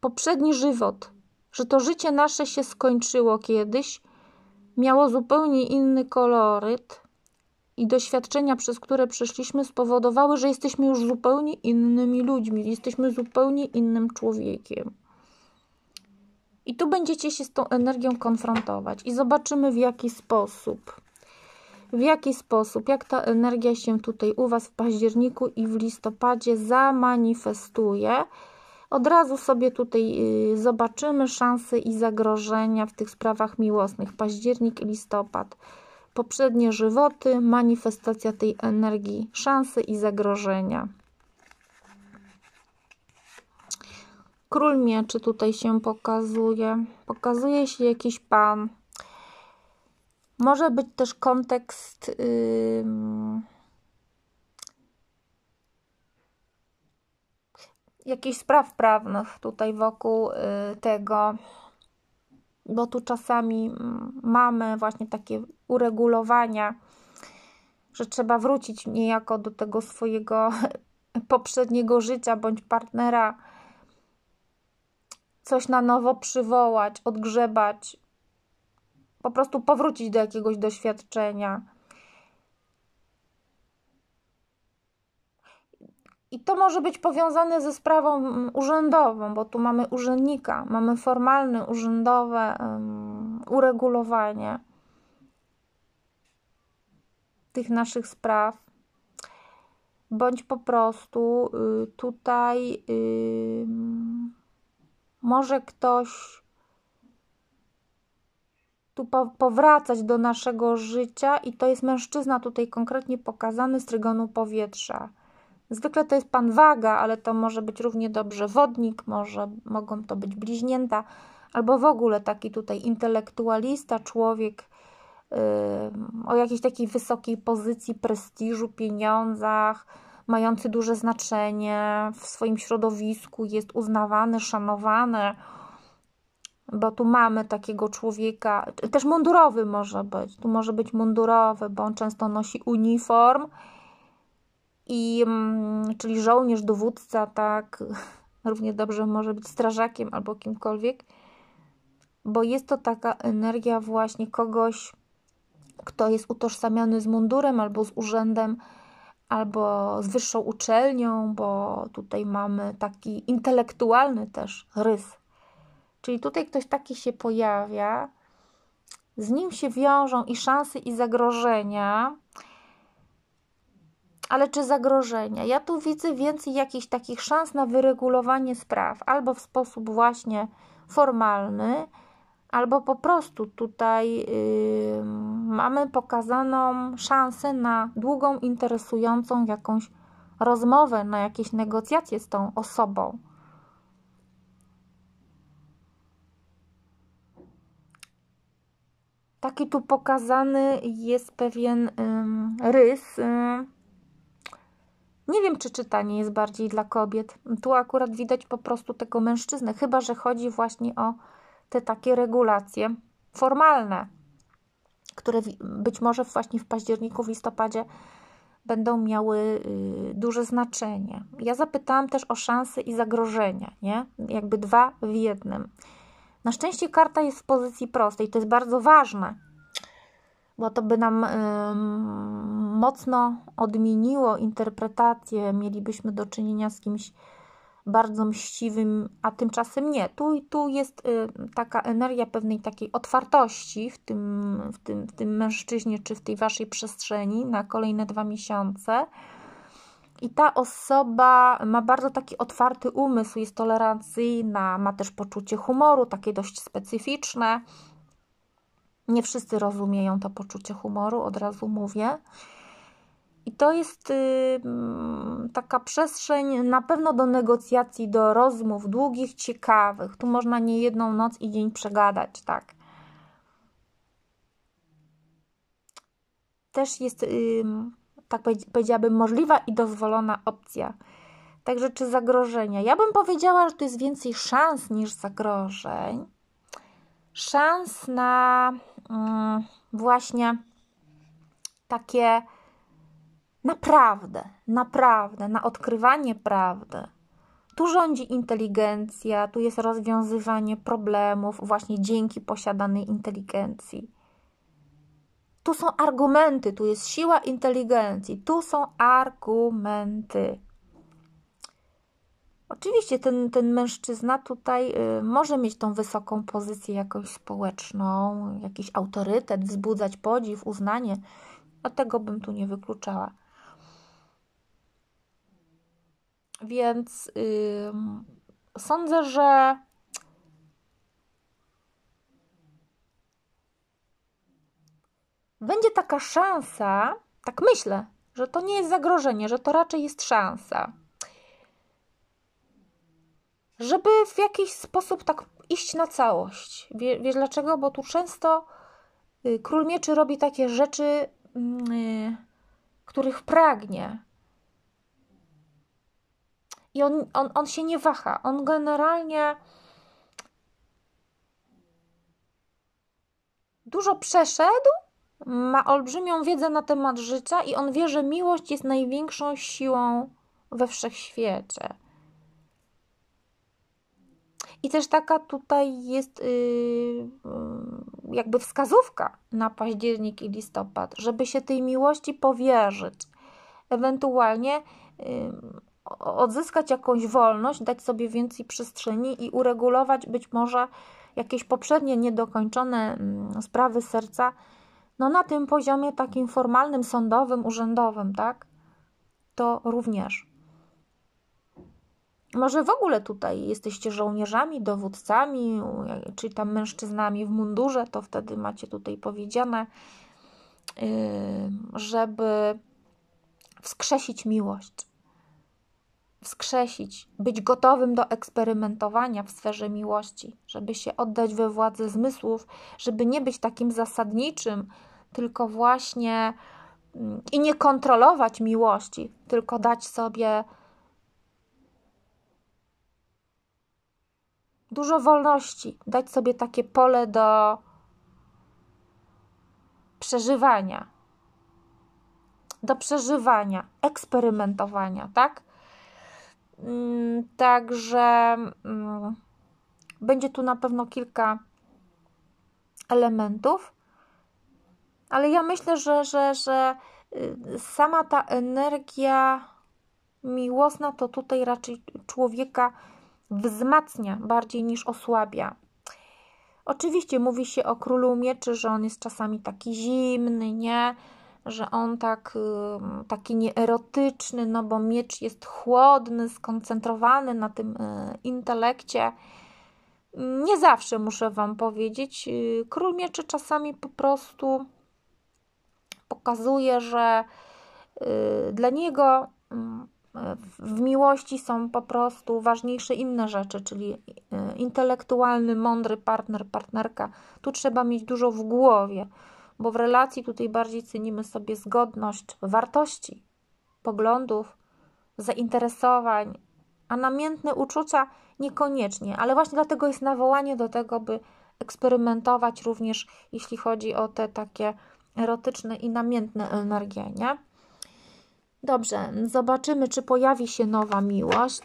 poprzedni żywot, że to życie nasze się skończyło kiedyś, miało zupełnie inny koloryt i doświadczenia, przez które przeszliśmy, spowodowały, że jesteśmy już zupełnie innymi ludźmi, jesteśmy zupełnie innym człowiekiem. I tu będziecie się z tą energią konfrontować i zobaczymy w jaki sposób w jaki sposób, jak ta energia się tutaj u Was w październiku i w listopadzie zamanifestuje. Od razu sobie tutaj y, zobaczymy szanse i zagrożenia w tych sprawach miłosnych. Październik listopad. Poprzednie żywoty, manifestacja tej energii, szanse i zagrożenia. Król mieczy tutaj się pokazuje. Pokazuje się jakiś pan może być też kontekst. Yy, jakichś spraw prawnych tutaj wokół y, tego, bo tu czasami mm, mamy właśnie takie uregulowania, że trzeba wrócić niejako do tego swojego poprzedniego życia bądź partnera, coś na nowo przywołać, odgrzebać, po prostu powrócić do jakiegoś doświadczenia. I to może być powiązane ze sprawą mm, urzędową, bo tu mamy urzędnika, mamy formalne urzędowe um, uregulowanie tych naszych spraw, bądź po prostu y, tutaj y, może ktoś tu powracać do naszego życia i to jest mężczyzna tutaj konkretnie pokazany z trygonu powietrza. Zwykle to jest pan waga, ale to może być równie dobrze wodnik, może mogą to być bliźnięta, albo w ogóle taki tutaj intelektualista, człowiek yy, o jakiejś takiej wysokiej pozycji, prestiżu, pieniądzach, mający duże znaczenie w swoim środowisku, jest uznawany, szanowany bo tu mamy takiego człowieka, też mundurowy może być, tu może być mundurowy, bo on często nosi uniform i mm, czyli żołnierz, dowódca, tak, równie dobrze może być strażakiem albo kimkolwiek, bo jest to taka energia właśnie kogoś, kto jest utożsamiany z mundurem albo z urzędem, albo z wyższą uczelnią, bo tutaj mamy taki intelektualny też rys Czyli tutaj ktoś taki się pojawia, z nim się wiążą i szanse, i zagrożenia. Ale czy zagrożenia? Ja tu widzę więcej jakichś takich szans na wyregulowanie spraw, albo w sposób właśnie formalny, albo po prostu tutaj yy, mamy pokazaną szansę na długą, interesującą jakąś rozmowę, na jakieś negocjacje z tą osobą. taki tu pokazany jest pewien ym, rys. Ym. Nie wiem, czy czytanie jest bardziej dla kobiet. Tu akurat widać po prostu tego mężczyznę, chyba że chodzi właśnie o te takie regulacje formalne, które być może właśnie w październiku, w listopadzie będą miały y, duże znaczenie. Ja zapytałam też o szanse i zagrożenia, nie? Jakby dwa w jednym. Na szczęście karta jest w pozycji prostej, to jest bardzo ważne, bo to by nam y, mocno odmieniło interpretację. Mielibyśmy do czynienia z kimś bardzo mściwym, a tymczasem nie. Tu, tu jest y, taka energia pewnej takiej otwartości w tym, w, tym, w tym mężczyźnie czy w tej waszej przestrzeni na kolejne dwa miesiące i ta osoba ma bardzo taki otwarty umysł, jest tolerancyjna, ma też poczucie humoru, takie dość specyficzne. Nie wszyscy rozumieją to poczucie humoru, od razu mówię. I to jest y, mm, taka przestrzeń na pewno do negocjacji, do rozmów długich, ciekawych. Tu można nie jedną noc i dzień przegadać, tak. Też jest tak powiedziałabym, możliwa i dozwolona opcja. Także czy zagrożenia? Ja bym powiedziała, że tu jest więcej szans niż zagrożeń. Szans na mm, właśnie takie naprawdę, naprawdę, na odkrywanie prawdy. Tu rządzi inteligencja, tu jest rozwiązywanie problemów właśnie dzięki posiadanej inteligencji. Tu są argumenty, tu jest siła inteligencji, tu są argumenty. Oczywiście ten, ten mężczyzna tutaj y, może mieć tą wysoką pozycję jakąś społeczną, jakiś autorytet, wzbudzać podziw, uznanie. A no, tego bym tu nie wykluczała. Więc sądzę, że będzie taka szansa, tak myślę, że to nie jest zagrożenie, że to raczej jest szansa, żeby w jakiś sposób tak iść na całość. Wie, wiesz dlaczego? Bo tu często y, król mieczy robi takie rzeczy, mm, y, których pragnie. I on, on, on się nie waha. On generalnie dużo przeszedł, ma olbrzymią wiedzę na temat życia i on wie, że miłość jest największą siłą we wszechświecie. I też taka tutaj jest yy, jakby wskazówka na październik i listopad, żeby się tej miłości powierzyć, ewentualnie yy, odzyskać jakąś wolność, dać sobie więcej przestrzeni i uregulować być może jakieś poprzednie niedokończone mm, sprawy serca no na tym poziomie takim formalnym, sądowym, urzędowym, tak, to również. Może w ogóle tutaj jesteście żołnierzami, dowódcami, czy tam mężczyznami w mundurze, to wtedy macie tutaj powiedziane, yy, żeby wskrzesić miłość wskrzesić, być gotowym do eksperymentowania w sferze miłości, żeby się oddać we władzę zmysłów, żeby nie być takim zasadniczym, tylko właśnie mm, i nie kontrolować miłości, tylko dać sobie dużo wolności, dać sobie takie pole do przeżywania, do przeżywania, eksperymentowania, tak? Mm, także mm, będzie tu na pewno kilka elementów, ale ja myślę, że, że, że y, sama ta energia miłosna to tutaj raczej człowieka wzmacnia bardziej niż osłabia. Oczywiście mówi się o królu mieczy, że on jest czasami taki zimny, nie? że on tak, taki nieerotyczny, no bo miecz jest chłodny, skoncentrowany na tym y, intelekcie. Nie zawsze muszę Wam powiedzieć. Y, król mieczy czasami po prostu pokazuje, że y, dla niego w miłości są po prostu ważniejsze inne rzeczy, czyli intelektualny, mądry partner, partnerka. Tu trzeba mieć dużo w głowie bo w relacji tutaj bardziej cenimy sobie zgodność wartości, poglądów, zainteresowań, a namiętne uczucia niekoniecznie, ale właśnie dlatego jest nawołanie do tego, by eksperymentować również, jeśli chodzi o te takie erotyczne i namiętne energie, nie? Dobrze, zobaczymy, czy pojawi się nowa miłość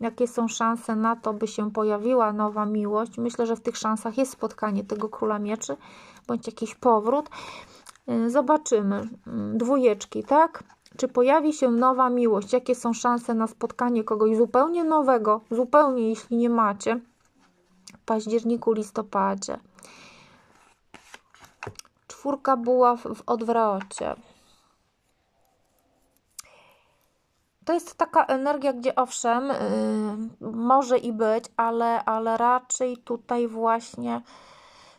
jakie są szanse na to, by się pojawiła nowa miłość. Myślę, że w tych szansach jest spotkanie tego króla mieczy, bądź jakiś powrót. Y, zobaczymy. Mm, dwójeczki, tak? Czy pojawi się nowa miłość? Jakie są szanse na spotkanie kogoś zupełnie nowego, zupełnie jeśli nie macie, w październiku, listopadzie? Czwórka była w odwrocie. to jest taka energia, gdzie owszem, yy, może i być, ale, ale raczej tutaj właśnie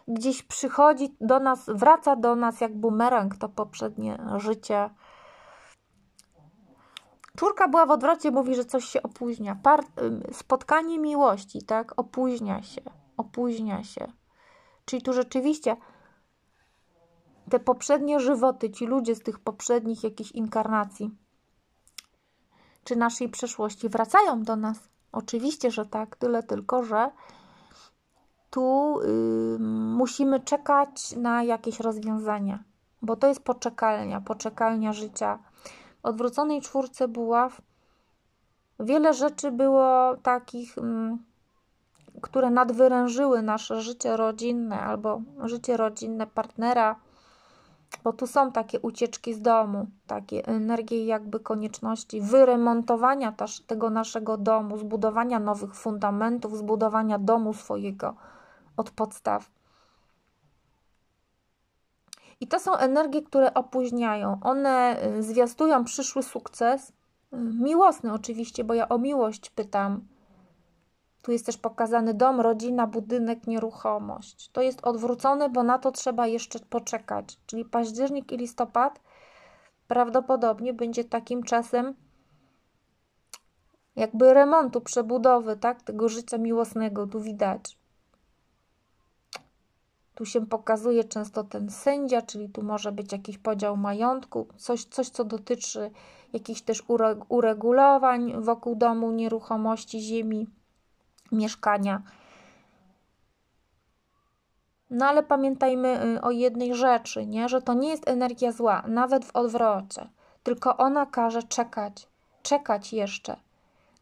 gdzieś przychodzi do nas, wraca do nas jak bumerang to poprzednie życie. Czurka była w odwrocie, mówi, że coś się opóźnia. Par y, spotkanie miłości, tak? Opóźnia się, opóźnia się. Czyli tu rzeczywiście te poprzednie żywoty, ci ludzie z tych poprzednich jakichś inkarnacji, czy naszej przeszłości wracają do nas. Oczywiście, że tak, tyle tylko, że tu yy, musimy czekać na jakieś rozwiązania, bo to jest poczekalnia, poczekalnia życia. W odwróconej czwórce buław wiele rzeczy było takich, yy, które nadwyrężyły nasze życie rodzinne albo życie rodzinne partnera bo tu są takie ucieczki z domu, takie energie jakby konieczności wyremontowania też tego naszego domu, zbudowania nowych fundamentów, zbudowania domu swojego od podstaw. I to są energie, które opóźniają. One y, zwiastują przyszły sukces, y, miłosny oczywiście, bo ja o miłość pytam, tu jest też pokazany dom, rodzina, budynek, nieruchomość. To jest odwrócone, bo na to trzeba jeszcze poczekać. Czyli październik i listopad prawdopodobnie będzie takim czasem jakby remontu, przebudowy, tak? Tego życia miłosnego tu widać. Tu się pokazuje często ten sędzia, czyli tu może być jakiś podział majątku, coś, coś co dotyczy jakichś też uregulowań wokół domu, nieruchomości, ziemi mieszkania. No ale pamiętajmy y, o jednej rzeczy, nie? że to nie jest energia zła, nawet w odwrocie, tylko ona każe czekać, czekać jeszcze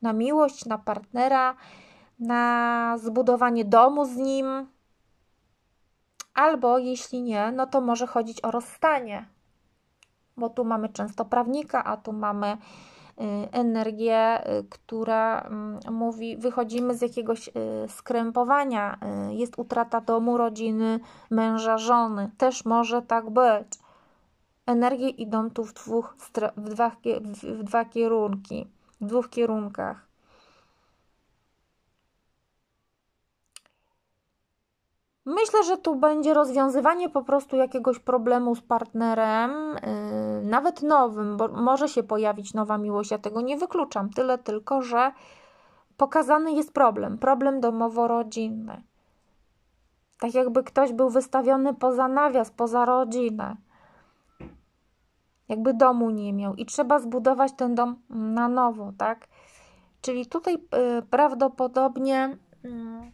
na miłość, na partnera, na zbudowanie domu z nim, albo jeśli nie, no to może chodzić o rozstanie, bo tu mamy często prawnika, a tu mamy Y, energię, y, która mm, mówi: wychodzimy z jakiegoś y, skrępowania, jest utrata domu, rodziny, męża, żony. Też może tak być. Energie idą tu w, dwóch, w, dwa, w dwa kierunki, w dwóch kierunkach. Myślę, że tu będzie rozwiązywanie po prostu jakiegoś problemu z partnerem, nawet nowym, bo może się pojawić nowa miłość, ja tego nie wykluczam. Tyle tylko, że pokazany jest problem, problem domowo-rodzinny. Tak jakby ktoś był wystawiony poza nawias, poza rodzinę. Jakby domu nie miał i trzeba zbudować ten dom na nowo, tak? Czyli tutaj y, prawdopodobnie mm,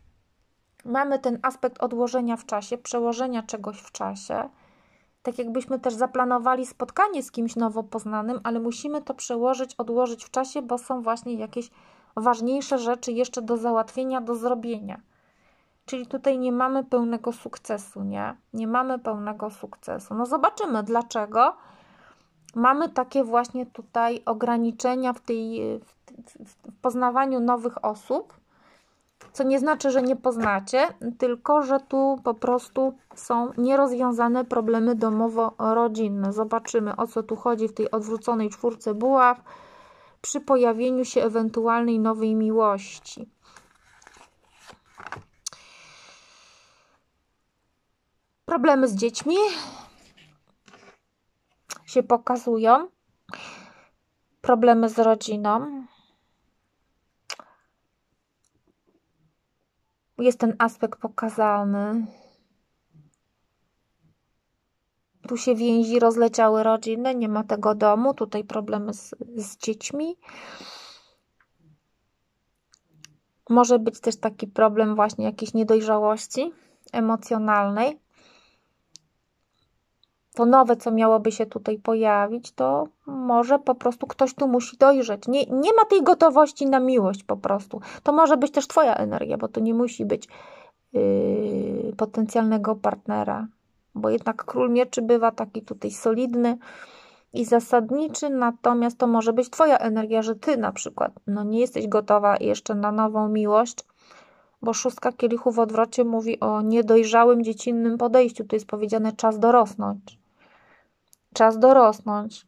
mamy ten aspekt odłożenia w czasie, przełożenia czegoś w czasie tak jakbyśmy też zaplanowali spotkanie z kimś nowo poznanym, ale musimy to przełożyć, odłożyć w czasie, bo są właśnie jakieś ważniejsze rzeczy jeszcze do załatwienia, do zrobienia. Czyli tutaj nie mamy pełnego sukcesu, nie? Nie mamy pełnego sukcesu. No zobaczymy dlaczego mamy takie właśnie tutaj ograniczenia w, tej, w, w, w poznawaniu nowych osób co nie znaczy, że nie poznacie, tylko że tu po prostu są nierozwiązane problemy domowo-rodzinne. Zobaczymy, o co tu chodzi w tej odwróconej czwórce buław przy pojawieniu się ewentualnej nowej miłości. Problemy z dziećmi się pokazują, problemy z rodziną, Jest ten aspekt pokazany. Tu się więzi rozleciały rodziny, nie ma tego domu, tutaj problemy z, z dziećmi. Może być też taki problem właśnie jakiejś niedojrzałości emocjonalnej to nowe, co miałoby się tutaj pojawić, to może po prostu ktoś tu musi dojrzeć. Nie, nie ma tej gotowości na miłość po prostu. To może być też Twoja energia, bo to nie musi być yy, potencjalnego partnera. Bo jednak król mieczy bywa taki tutaj solidny i zasadniczy, natomiast to może być Twoja energia, że Ty na przykład no nie jesteś gotowa jeszcze na nową miłość, bo szóstka kielichów w odwrocie mówi o niedojrzałym dziecinnym podejściu. Tu jest powiedziane czas dorosnąć. Czas dorosnąć.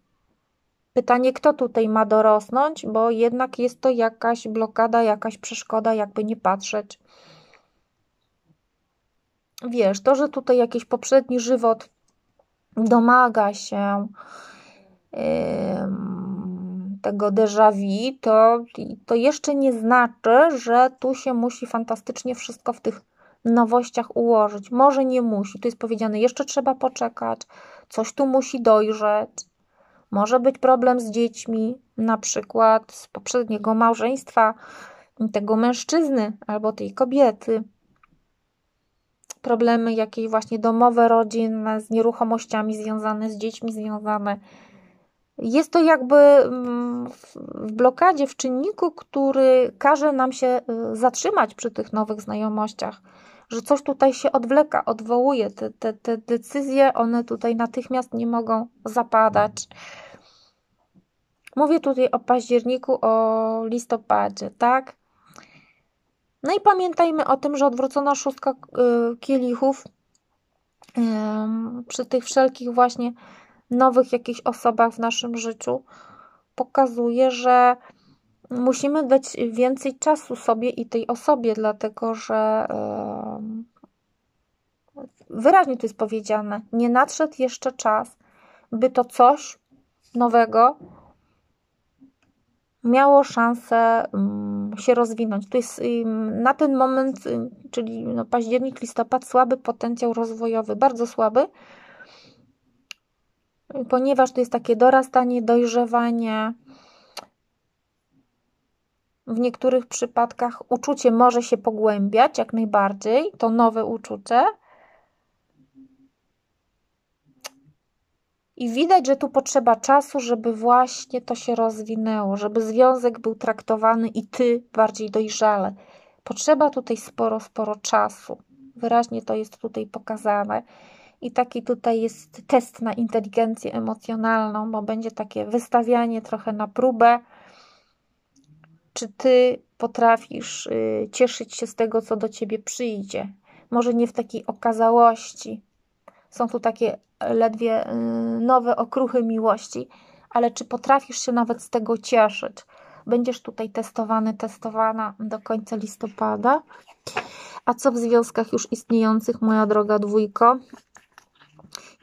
Pytanie, kto tutaj ma dorosnąć, bo jednak jest to jakaś blokada, jakaś przeszkoda, jakby nie patrzeć. Wiesz, to, że tutaj jakiś poprzedni żywot domaga się yy, tego déjà vu, to, to jeszcze nie znaczy, że tu się musi fantastycznie wszystko w tych nowościach ułożyć. Może nie musi, tu jest powiedziane, jeszcze trzeba poczekać, coś tu musi dojrzeć. Może być problem z dziećmi, na przykład z poprzedniego małżeństwa tego mężczyzny albo tej kobiety. Problemy jakieś właśnie domowe, rodzinne, z nieruchomościami związane, z dziećmi związane. Jest to jakby mm, w blokadzie, w czynniku, który każe nam się y, zatrzymać przy tych nowych znajomościach że coś tutaj się odwleka, odwołuje. Te, te, te decyzje, one tutaj natychmiast nie mogą zapadać. Mówię tutaj o październiku, o listopadzie, tak? No i pamiętajmy o tym, że odwrócona szóstka y, kielichów przy tych wszelkich właśnie nowych jakichś osobach w naszym życiu pokazuje, że musimy dać więcej czasu sobie i tej osobie, dlatego że wyraźnie tu jest powiedziane, nie nadszedł jeszcze czas, by to coś nowego miało szansę mm, się rozwinąć. Tu jest na ten moment, czyli no październik, listopad, słaby potencjał rozwojowy, bardzo słaby, ponieważ to jest takie dorastanie, dojrzewanie, w niektórych przypadkach uczucie może się pogłębiać jak najbardziej, to nowe uczucie. I widać, że tu potrzeba czasu, żeby właśnie to się rozwinęło, żeby związek był traktowany i ty bardziej dojrzale. Potrzeba tutaj sporo, sporo czasu. Wyraźnie to jest tutaj pokazane. I taki tutaj jest test na inteligencję emocjonalną, bo będzie takie wystawianie trochę na próbę czy ty potrafisz y, cieszyć się z tego, co do ciebie przyjdzie. Może nie w takiej okazałości. Są tu takie ledwie y, nowe okruchy miłości, ale czy potrafisz się nawet z tego cieszyć? Będziesz tutaj testowany, testowana do końca listopada. A co w związkach już istniejących, moja droga dwójko?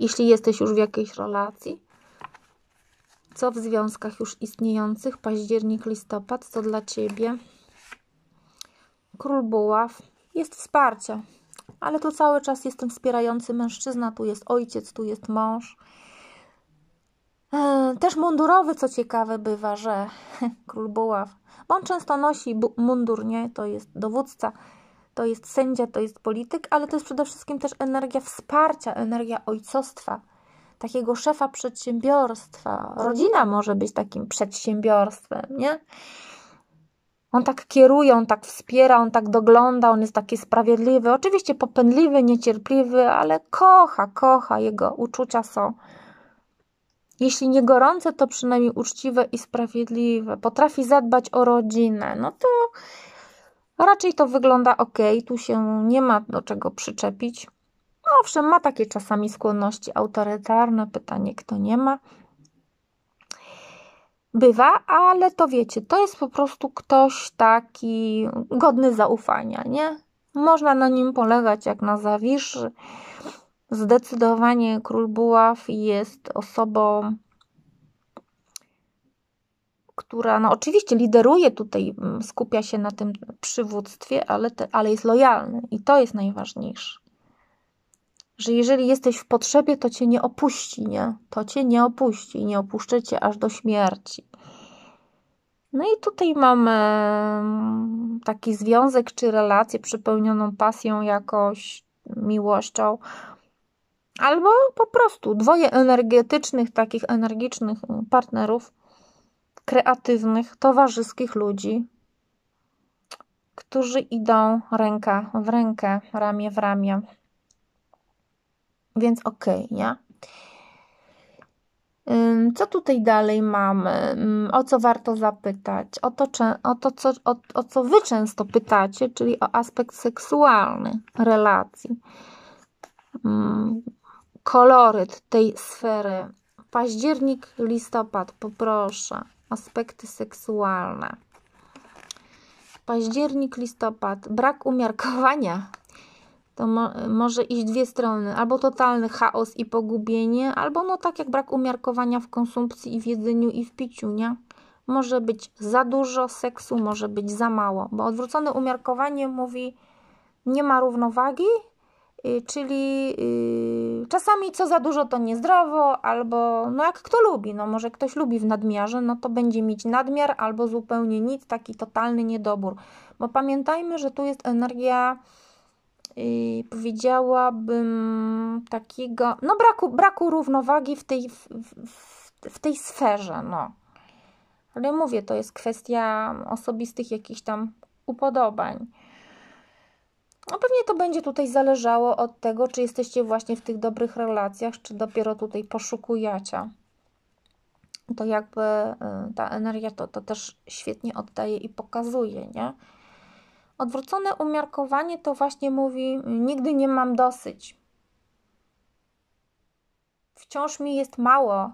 Jeśli jesteś już w jakiejś relacji, co w związkach już istniejących? Październik, listopad. Co dla Ciebie? Król buław. Jest wsparcie, ale tu cały czas jest ten wspierający mężczyzna. Tu jest ojciec, tu jest mąż. E, też mundurowy, co ciekawe, bywa, że król buław. on często nosi mundur, nie? To jest dowódca, to jest sędzia, to jest polityk, ale to jest przede wszystkim też energia wsparcia, energia ojcostwa takiego szefa przedsiębiorstwa. Rodzina może być takim przedsiębiorstwem, nie? On tak kieruje, on tak wspiera, on tak dogląda, on jest taki sprawiedliwy, oczywiście popędliwy, niecierpliwy, ale kocha, kocha, jego uczucia są. Jeśli nie gorące, to przynajmniej uczciwe i sprawiedliwe. Potrafi zadbać o rodzinę. No to raczej to wygląda ok, tu się nie ma do czego przyczepić owszem, ma takie czasami skłonności autorytarne, pytanie kto nie ma. Bywa, ale to wiecie, to jest po prostu ktoś taki godny zaufania, nie? Można na nim polegać jak na zawiszy. Zdecydowanie król Buław jest osobą, która no oczywiście lideruje tutaj, skupia się na tym przywództwie, ale, te, ale jest lojalny i to jest najważniejsze że jeżeli jesteś w potrzebie, to cię nie opuści, nie? To cię nie opuści, nie cię aż do śmierci. No i tutaj mamy mm, taki związek czy relację przepełnioną pasją, jakoś miłością, albo po prostu dwoje energetycznych, takich energicznych y, partnerów, kreatywnych, towarzyskich ludzi, którzy idą ręka w rękę, ramię w ramię więc ok, nie? Co tutaj dalej mamy? O co warto zapytać? O to, o to co, o, o co Wy często pytacie, czyli o aspekt seksualny relacji. Koloryt tej sfery. Październik, listopad, poproszę. Aspekty seksualne. Październik, listopad. Brak umiarkowania to mo może iść dwie strony: albo totalny chaos i pogubienie, albo no tak jak brak umiarkowania w konsumpcji i w jedzeniu i w piciu, nie? Może być za dużo seksu, może być za mało, bo odwrócone umiarkowanie mówi, nie ma równowagi, y, czyli yy, czasami co za dużo to niezdrowo, albo no jak kto lubi, no może ktoś lubi w nadmiarze, no to będzie mieć nadmiar albo zupełnie nic, taki totalny niedobór. Bo pamiętajmy, że tu jest energia powiedziałabym takiego, no braku, braku równowagi w tej, w, w, w, tej sferze, no. Ale mówię, to jest kwestia osobistych jakichś tam upodobań. No pewnie to będzie tutaj zależało od tego, czy jesteście właśnie w tych dobrych relacjach, czy dopiero tutaj poszukujacie. To jakby y, ta energia to, to też świetnie oddaje i pokazuje, nie? Odwrócone umiarkowanie to właśnie mówi: Nigdy nie mam dosyć. Wciąż mi jest mało,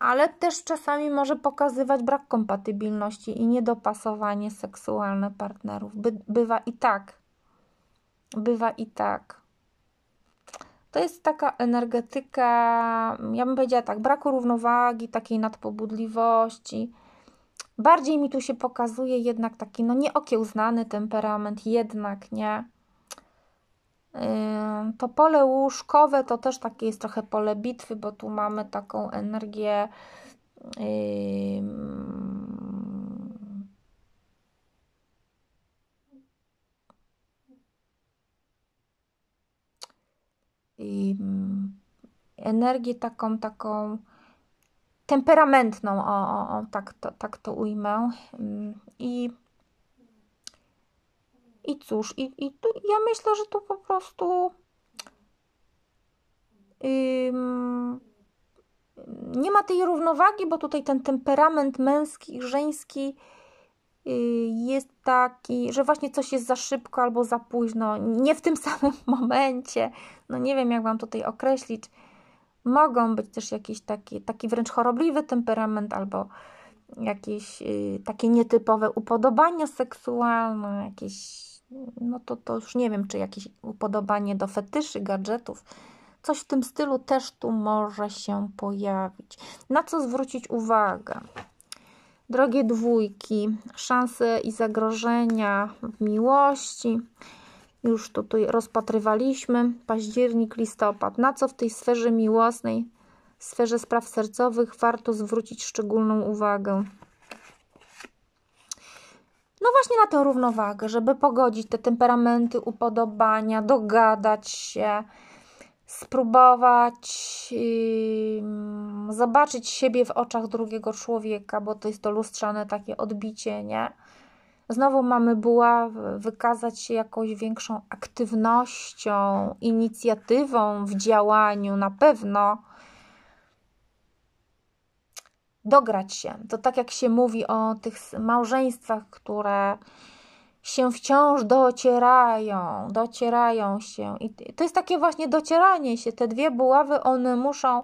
ale też czasami może pokazywać brak kompatybilności i niedopasowanie seksualne partnerów. By, bywa i tak. Bywa i tak. To jest taka energetyka, ja bym powiedziała tak, braku równowagi, takiej nadpobudliwości. Bardziej mi tu się pokazuje jednak taki no nieokiełznany temperament, jednak nie. To pole łóżkowe to też takie jest trochę pole bitwy, bo tu mamy taką energię i energię taką, taką temperamentną, o, o, o tak, to, tak to ujmę. I, i cóż, i, i tu, ja myślę, że to po prostu ym, nie ma tej równowagi, bo tutaj ten temperament męski, żeński y, jest taki, że właśnie coś jest za szybko albo za późno, nie w tym samym momencie. No nie wiem, jak Wam tutaj określić Mogą być też jakiś taki, taki wręcz chorobliwy temperament albo jakieś y, takie nietypowe upodobania seksualne, jakieś, no to, to już nie wiem, czy jakieś upodobanie do fetyszy, gadżetów. Coś w tym stylu też tu może się pojawić. Na co zwrócić uwagę? Drogie dwójki, szanse i zagrożenia w miłości już tutaj rozpatrywaliśmy, październik, listopad. Na co w tej sferze miłosnej, sferze spraw sercowych warto zwrócić szczególną uwagę? No właśnie na tę równowagę, żeby pogodzić te temperamenty, upodobania, dogadać się, spróbować yy, zobaczyć siebie w oczach drugiego człowieka, bo to jest to lustrzane takie odbicie, nie? Znowu mamy była wykazać się jakąś większą aktywnością, inicjatywą w działaniu na pewno. Dograć się. To tak jak się mówi o tych małżeństwach, które się wciąż docierają, docierają się. I to jest takie właśnie docieranie się. Te dwie buławy, one muszą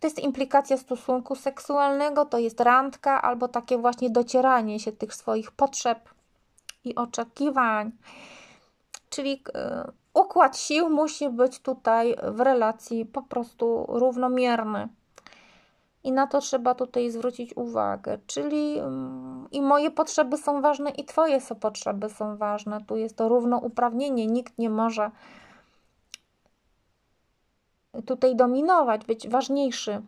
to jest implikacja stosunku seksualnego, to jest randka albo takie właśnie docieranie się tych swoich potrzeb i oczekiwań. Czyli e, układ sił musi być tutaj w relacji po prostu równomierny. I na to trzeba tutaj zwrócić uwagę. Czyli mm, i moje potrzeby są ważne, i Twoje potrzeby są ważne. Tu jest to równouprawnienie. Nikt nie może tutaj dominować, być ważniejszy,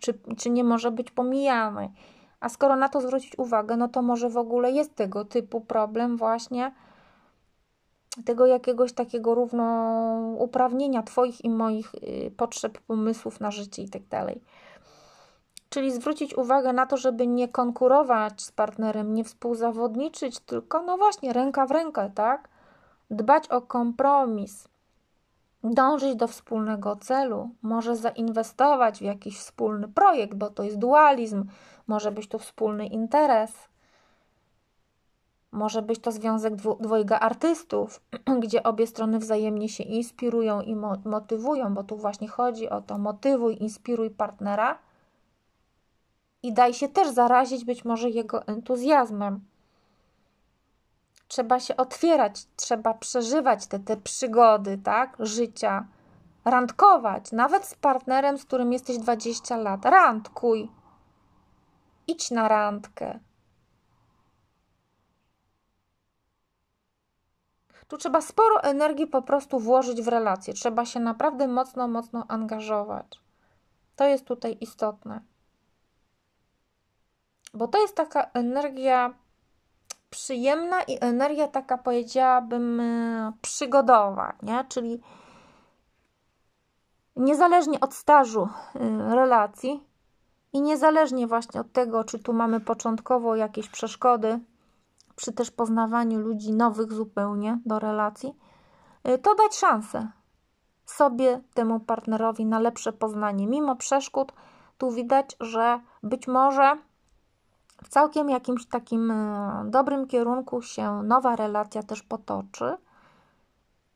czy, czy nie może być pomijany. A skoro na to zwrócić uwagę, no to może w ogóle jest tego typu problem właśnie tego jakiegoś takiego równouprawnienia Twoich i moich y, potrzeb, pomysłów na życie i tak dalej. Czyli zwrócić uwagę na to, żeby nie konkurować z partnerem, nie współzawodniczyć, tylko no właśnie ręka w rękę, tak? Dbać o kompromis dążyć do wspólnego celu, może zainwestować w jakiś wspólny projekt, bo to jest dualizm, może być to wspólny interes. Może być to związek dwojga artystów, gdzie obie strony wzajemnie się inspirują i mo motywują, bo tu właśnie chodzi o to: motywuj, inspiruj partnera i daj się też zarazić być może jego entuzjazmem trzeba się otwierać, trzeba przeżywać te, te przygody, tak, życia, randkować, nawet z partnerem, z którym jesteś 20 lat, randkuj, idź na randkę. Tu trzeba sporo energii po prostu włożyć w relacje, trzeba się naprawdę mocno, mocno angażować. To jest tutaj istotne. Bo to jest taka energia przyjemna i energia taka powiedziałabym e, przygodowa, nie? Czyli niezależnie od stażu e, relacji i niezależnie właśnie od tego, czy tu mamy początkowo jakieś przeszkody, przy też poznawaniu ludzi nowych zupełnie do relacji, e, to dać szansę sobie, temu partnerowi na lepsze poznanie. Mimo przeszkód, tu widać, że być może w całkiem jakimś takim e, dobrym kierunku się nowa relacja też potoczy.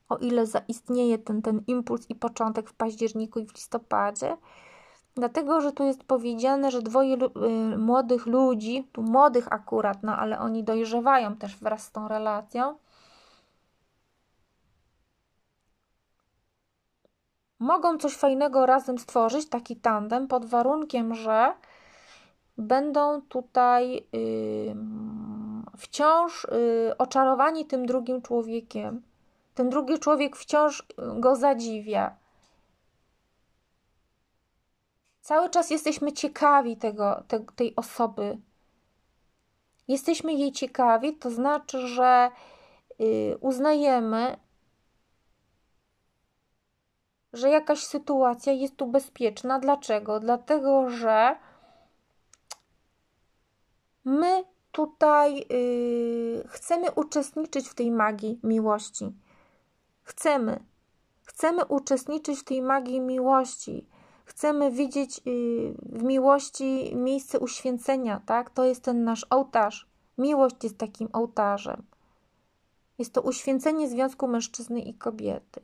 O ile zaistnieje ten, ten impuls i początek w październiku i w listopadzie, dlatego że tu jest powiedziane, że dwoje y, młodych ludzi, tu młodych akurat, no ale oni dojrzewają też wraz z tą relacją. Mogą coś fajnego razem stworzyć, taki tandem, pod warunkiem, że będą tutaj wciąż y, oczarowani tym drugim człowiekiem. Ten drugi człowiek wciąż y, go zadziwia. Cały czas jesteśmy ciekawi tego, te, tej osoby. Jesteśmy jej ciekawi, to znaczy, że y, uznajemy, że jakaś sytuacja jest tu bezpieczna. Dlaczego? Dlatego, że My tutaj yy, chcemy uczestniczyć w tej magii miłości. Chcemy. Chcemy uczestniczyć w tej magii miłości. Chcemy widzieć y, w miłości miejsce uświęcenia, tak? To jest ten nasz ołtarz. Miłość jest takim ołtarzem. Jest to uświęcenie związku mężczyzny i kobiety.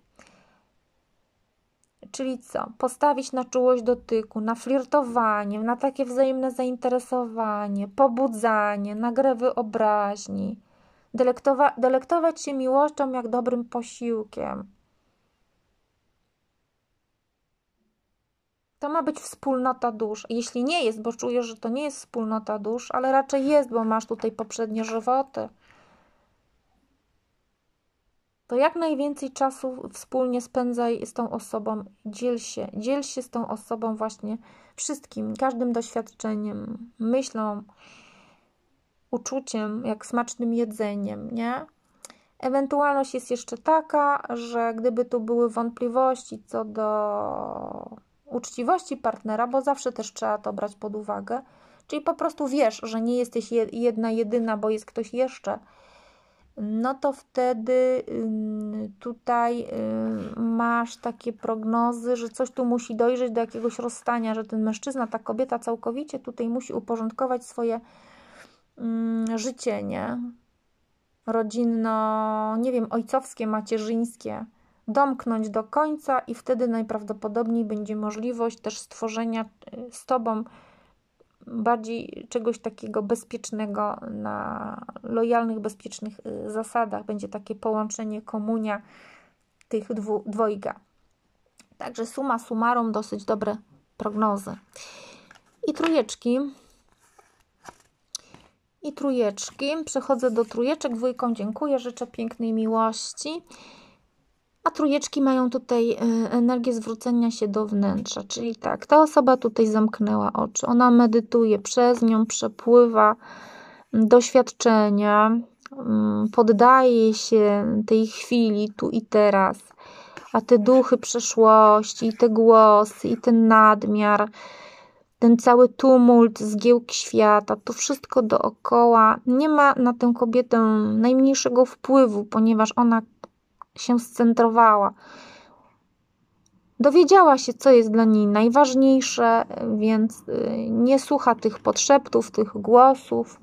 Czyli co? Postawić na czułość dotyku, na flirtowanie, na takie wzajemne zainteresowanie, pobudzanie, nagrę wyobraźni, Delektowa delektować się miłością jak dobrym posiłkiem. To ma być wspólnota dusz. Jeśli nie jest, bo czujesz, że to nie jest wspólnota dusz, ale raczej jest, bo masz tutaj poprzednie żywoty to jak najwięcej czasu wspólnie spędzaj z tą osobą, dziel się, dziel się z tą osobą właśnie wszystkim, każdym doświadczeniem, myślą, uczuciem, jak smacznym jedzeniem, nie? Ewentualność jest jeszcze taka, że gdyby tu były wątpliwości co do uczciwości partnera, bo zawsze też trzeba to brać pod uwagę, czyli po prostu wiesz, że nie jesteś jedna jedyna, bo jest ktoś jeszcze, no to wtedy tutaj y, masz takie prognozy, że coś tu musi dojrzeć do jakiegoś rozstania, że ten mężczyzna, ta kobieta całkowicie tutaj musi uporządkować swoje życie, nie? Rodzinno, nie wiem, ojcowskie, macierzyńskie, domknąć do końca i wtedy najprawdopodobniej będzie możliwość też stworzenia y, z tobą bardziej czegoś takiego bezpiecznego na lojalnych, bezpiecznych y, zasadach. Będzie takie połączenie, komunia tych dwu, dwojga. Także suma summarum dosyć dobre prognozy. I trójeczki. I trójeczki. Przechodzę do trójeczek. Dwójką dziękuję. Życzę pięknej miłości. A trójeczki mają tutaj e, energię zwrócenia się do wnętrza, czyli tak, ta osoba tutaj zamknęła oczy, ona medytuje, przez nią przepływa doświadczenia, mm, poddaje się tej chwili tu i teraz, a te duchy przeszłości, i te głosy, i ten nadmiar, ten cały tumult, zgiełk świata, to wszystko dookoła nie ma na tę kobietę najmniejszego wpływu, ponieważ ona się scentrowała. Dowiedziała się, co jest dla niej najważniejsze, więc y, nie słucha tych podszeptów, tych głosów.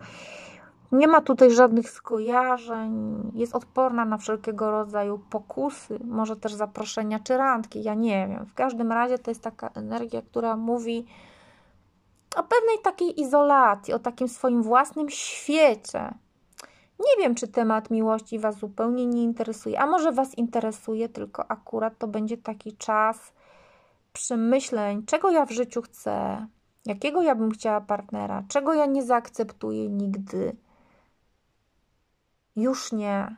Nie ma tutaj żadnych skojarzeń, jest odporna na wszelkiego rodzaju pokusy, może też zaproszenia czy randki, ja nie wiem. W każdym razie to jest taka energia, która mówi o pewnej takiej izolacji, o takim swoim własnym świecie, nie wiem, czy temat miłości Was zupełnie nie interesuje, a może Was interesuje, tylko akurat to będzie taki czas przemyśleń, czego ja w życiu chcę, jakiego ja bym chciała partnera, czego ja nie zaakceptuję nigdy. Już nie,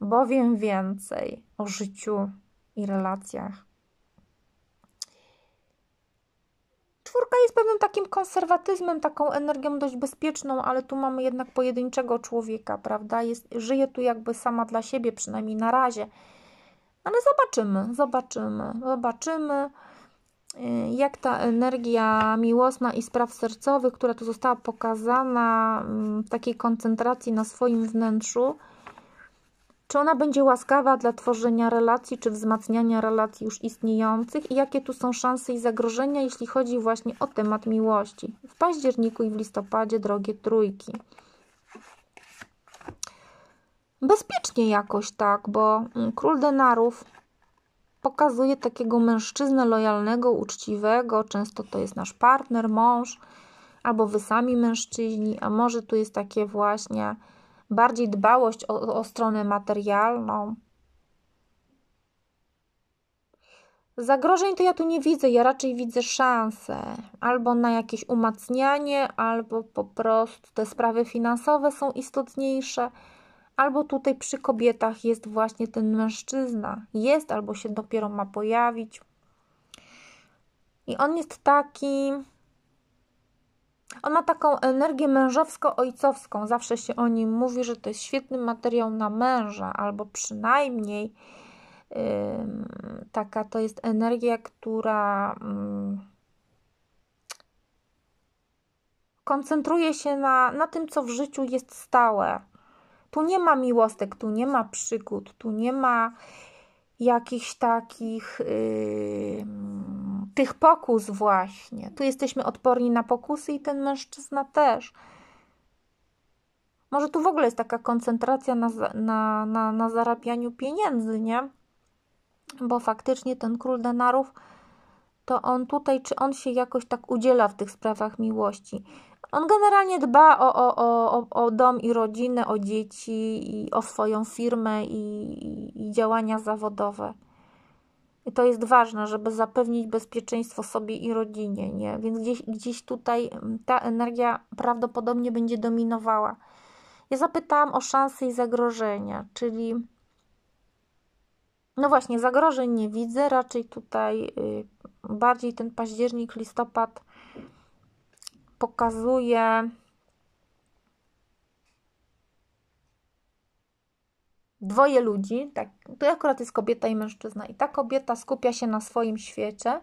bo wiem więcej o życiu i relacjach. Czwórka jest pewnym takim konserwatyzmem, taką energią dość bezpieczną, ale tu mamy jednak pojedynczego człowieka, prawda? Jest, żyje tu jakby sama dla siebie, przynajmniej na razie. Ale zobaczymy, zobaczymy, zobaczymy, y, jak ta energia miłosna i spraw sercowych, która tu została pokazana, y, w takiej koncentracji na swoim wnętrzu, czy ona będzie łaskawa dla tworzenia relacji, czy wzmacniania relacji już istniejących i jakie tu są szanse i zagrożenia, jeśli chodzi właśnie o temat miłości? W październiku i w listopadzie, drogie trójki. Bezpiecznie jakoś tak, bo mm, król denarów pokazuje takiego mężczyznę lojalnego, uczciwego, często to jest nasz partner, mąż, albo wy sami mężczyźni, a może tu jest takie właśnie bardziej dbałość o, o stronę materialną. Zagrożeń to ja tu nie widzę, ja raczej widzę szanse albo na jakieś umacnianie, albo po prostu te sprawy finansowe są istotniejsze, albo tutaj przy kobietach jest właśnie ten mężczyzna. Jest albo się dopiero ma pojawić. I on jest taki on ma taką energię mężowsko-ojcowską. Zawsze się o nim mówi, że to jest świetny materiał na męża, albo przynajmniej yy, taka to jest energia, która yy, koncentruje się na, na tym, co w życiu jest stałe. Tu nie ma miłostek, tu nie ma przygód, tu nie ma jakichś takich yy, tych pokus właśnie. Tu jesteśmy odporni na pokusy i ten mężczyzna też. Może tu w ogóle jest taka koncentracja na, na, na, na zarabianiu pieniędzy, nie? Bo faktycznie ten król denarów to on tutaj, czy on się jakoś tak udziela w tych sprawach miłości. On generalnie dba o, o, o, o dom i rodzinę, o dzieci, i o swoją firmę i, i działania zawodowe. I to jest ważne, żeby zapewnić bezpieczeństwo sobie i rodzinie, nie? Więc gdzieś, gdzieś tutaj mm, ta energia prawdopodobnie będzie dominowała. Ja zapytałam o szanse i zagrożenia, czyli no właśnie, zagrożeń nie widzę, raczej tutaj y, bardziej ten październik, listopad pokazuje dwoje ludzi, tak, to akurat jest kobieta i mężczyzna, i ta kobieta skupia się na swoim świecie,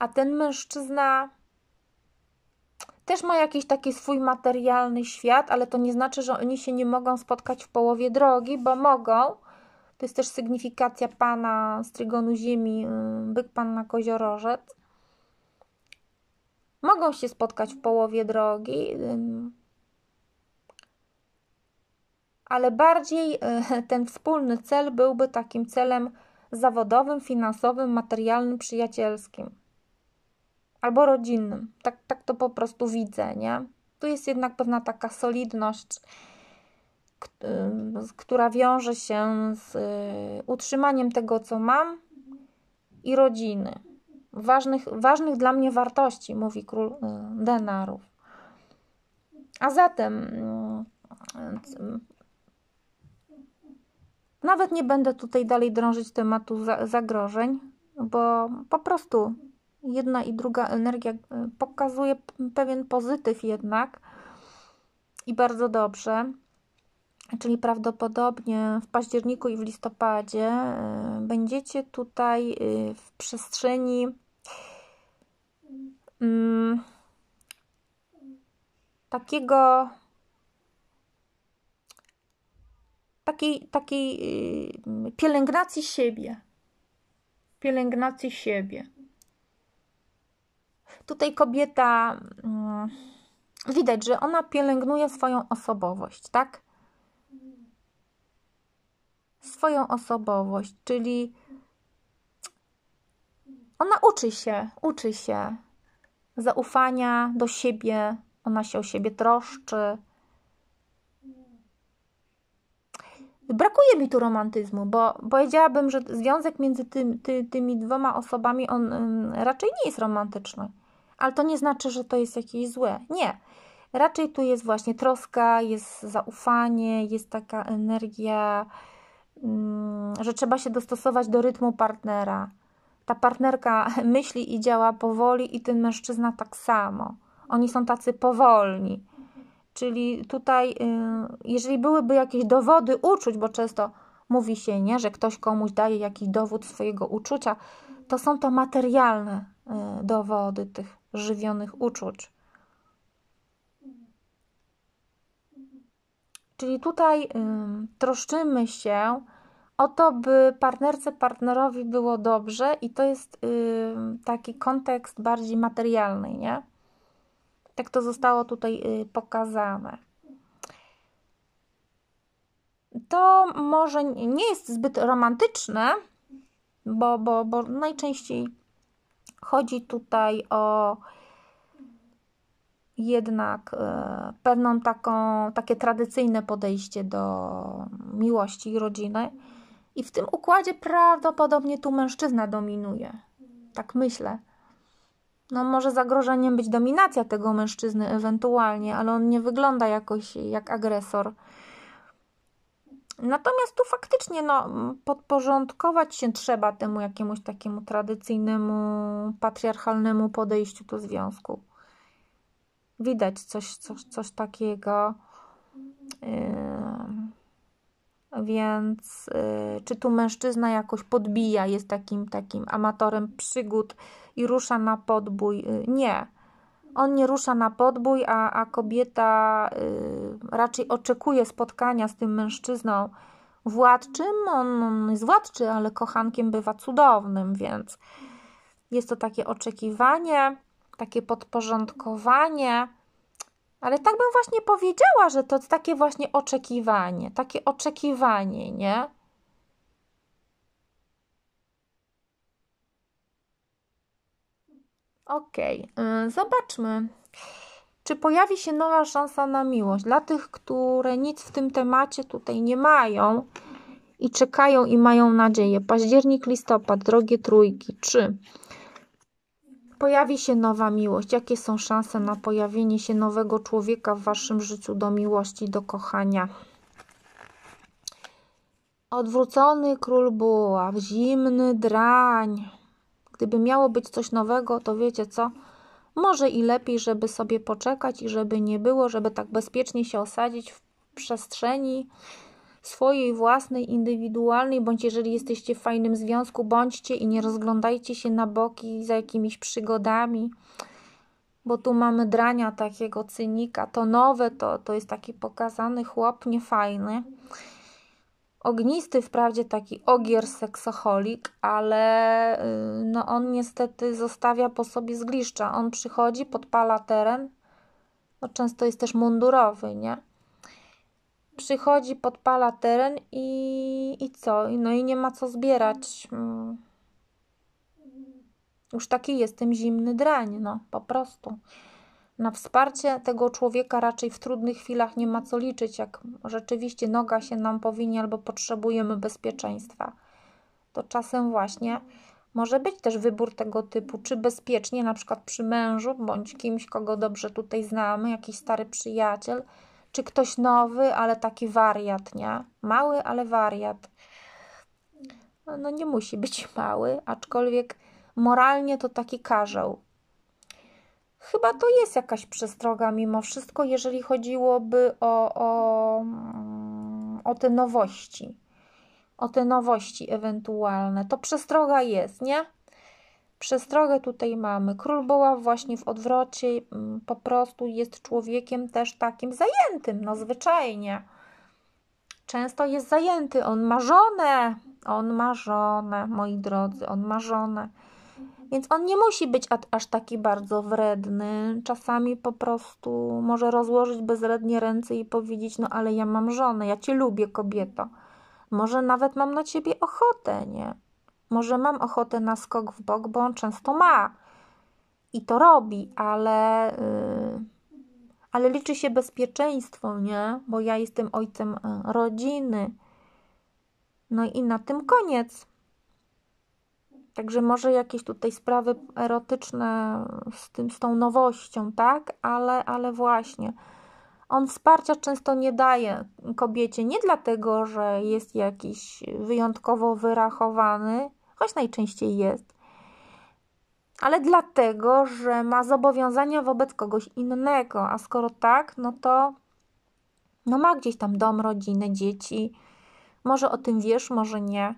a ten mężczyzna też ma jakiś taki swój materialny świat, ale to nie znaczy, że oni się nie mogą spotkać w połowie drogi, bo mogą. To jest też sygnifikacja pana z trygonu ziemi, y, byk pan na koziorożec. Mogą się spotkać w połowie drogi, ale bardziej e, ten wspólny cel byłby takim celem zawodowym, finansowym, materialnym, przyjacielskim albo rodzinnym. Tak, tak to po prostu widzę, nie? Tu jest jednak pewna taka solidność, która wiąże się z y, utrzymaniem tego, co mam i rodziny ważnych, ważnych dla mnie wartości, mówi król y, denarów. A zatem y, nawet nie będę tutaj dalej drążyć tematu zagrożeń, bo po prostu jedna i druga energia y, pokazuje pewien pozytyw jednak i bardzo dobrze. Czyli prawdopodobnie w październiku i w listopadzie będziecie tutaj w przestrzeni mm, takiego takiej, takiej mm, pielęgnacji siebie. Pielęgnacji siebie. Tutaj kobieta mm, widać, że ona pielęgnuje swoją osobowość, tak? Swoją osobowość, czyli ona uczy się, uczy się zaufania do siebie, ona się o siebie troszczy. Brakuje mi tu romantyzmu, bo powiedziałabym, że związek między tym, ty, tymi dwoma osobami on raczej nie jest romantyczny. Ale to nie znaczy, że to jest jakieś złe. Nie. Raczej tu jest właśnie troska, jest zaufanie, jest taka energia, mm, że trzeba się dostosować do rytmu partnera ta partnerka myśli i działa powoli, i ten mężczyzna tak samo. Oni są tacy powolni. Czyli tutaj, y, jeżeli byłyby jakieś dowody uczuć, bo często mówi się, nie, że ktoś komuś daje jakiś dowód swojego uczucia, to są to materialne y, dowody tych żywionych uczuć. Czyli tutaj troszczymy się o to, by partnerce, partnerowi było dobrze i to jest yy, taki kontekst bardziej materialny, nie? Tak to zostało tutaj yy, pokazane. To może nie jest zbyt romantyczne, bo, bo, bo najczęściej chodzi tutaj o jednak y, pewną taką, takie tradycyjne podejście do miłości i rodziny. I w tym układzie prawdopodobnie tu mężczyzna dominuje. Tak myślę. No, może zagrożeniem być dominacja tego mężczyzny ewentualnie, ale on nie wygląda jakoś jak agresor. Natomiast tu faktycznie no, podporządkować się trzeba temu jakiemuś takiemu tradycyjnemu, patriarchalnemu podejściu do związku. Widać coś, coś, coś takiego. Yy więc y, czy tu mężczyzna jakoś podbija, jest takim, takim amatorem przygód i rusza na podbój? Y, nie. On nie rusza na podbój, a, a kobieta y, raczej oczekuje spotkania z tym mężczyzną władczym. On, on jest władczy, ale kochankiem bywa cudownym, więc jest to takie oczekiwanie, takie podporządkowanie ale tak bym właśnie powiedziała, że to takie właśnie oczekiwanie, takie oczekiwanie, nie? Okej, okay. zobaczmy. Czy pojawi się nowa szansa na miłość dla tych, które nic w tym temacie tutaj nie mają i czekają i mają nadzieję? Październik, listopad, drogie trójki. Czy pojawi się nowa miłość? Jakie są szanse na pojawienie się nowego człowieka w waszym życiu do miłości, do kochania? Odwrócony król buław, zimny drań. Gdyby miało być coś nowego, to wiecie co? Może i lepiej, żeby sobie poczekać i żeby nie było, żeby tak bezpiecznie się osadzić w przestrzeni, swojej własnej, indywidualnej, bądź jeżeli jesteście w fajnym związku, bądźcie i nie rozglądajcie się na boki za jakimiś przygodami, bo tu mamy drania takiego cynika. To nowe, to, to jest taki pokazany chłop niefajny. Ognisty wprawdzie taki ogier seksoholik, ale y, no on niestety zostawia po sobie zgliszcza. On przychodzi, podpala teren, no często jest też mundurowy, nie? przychodzi, podpala teren i, i co? No i nie ma co zbierać. Mm. Już taki jestem zimny drań, no po prostu. Na wsparcie tego człowieka raczej w trudnych chwilach nie ma co liczyć, jak rzeczywiście noga się nam powinie albo potrzebujemy bezpieczeństwa. To czasem właśnie może być też wybór tego typu, czy bezpiecznie, na przykład przy mężu bądź kimś, kogo dobrze tutaj znamy, jakiś stary przyjaciel, czy ktoś nowy, ale taki wariat, nie? Mały, ale wariat. No nie musi być mały, aczkolwiek moralnie to taki karzeł. Chyba to jest jakaś przestroga mimo wszystko, jeżeli chodziłoby o, o, mm, o te nowości. O te nowości ewentualne. To przestroga jest, nie? Przestrogę tutaj mamy. Król Buław właśnie w odwrocie mm, po prostu jest człowiekiem też takim zajętym, no zwyczajnie. Często jest zajęty, on ma żonę, on ma żonę, moi drodzy, on ma żonę. Więc on nie musi być aż taki bardzo wredny. Czasami po prostu może rozłożyć bezrednie ręce i powiedzieć: No, ale ja mam żonę, ja cię lubię, kobieto. Może nawet mam na ciebie ochotę, nie? Może mam ochotę na skok w bok, bo on często ma i to robi, ale, y, ale liczy się bezpieczeństwo, nie? Bo ja jestem ojcem y, rodziny. No i na tym koniec. Także może jakieś tutaj sprawy erotyczne z, tym, z tą nowością, tak? Ale, ale właśnie. On wsparcia często nie daje kobiecie nie dlatego, że jest jakiś wyjątkowo wyrachowany, choć najczęściej jest, ale dlatego, że ma zobowiązania wobec kogoś innego, a skoro tak, no to no ma gdzieś tam dom, rodzinę, dzieci. Może o tym wiesz, może nie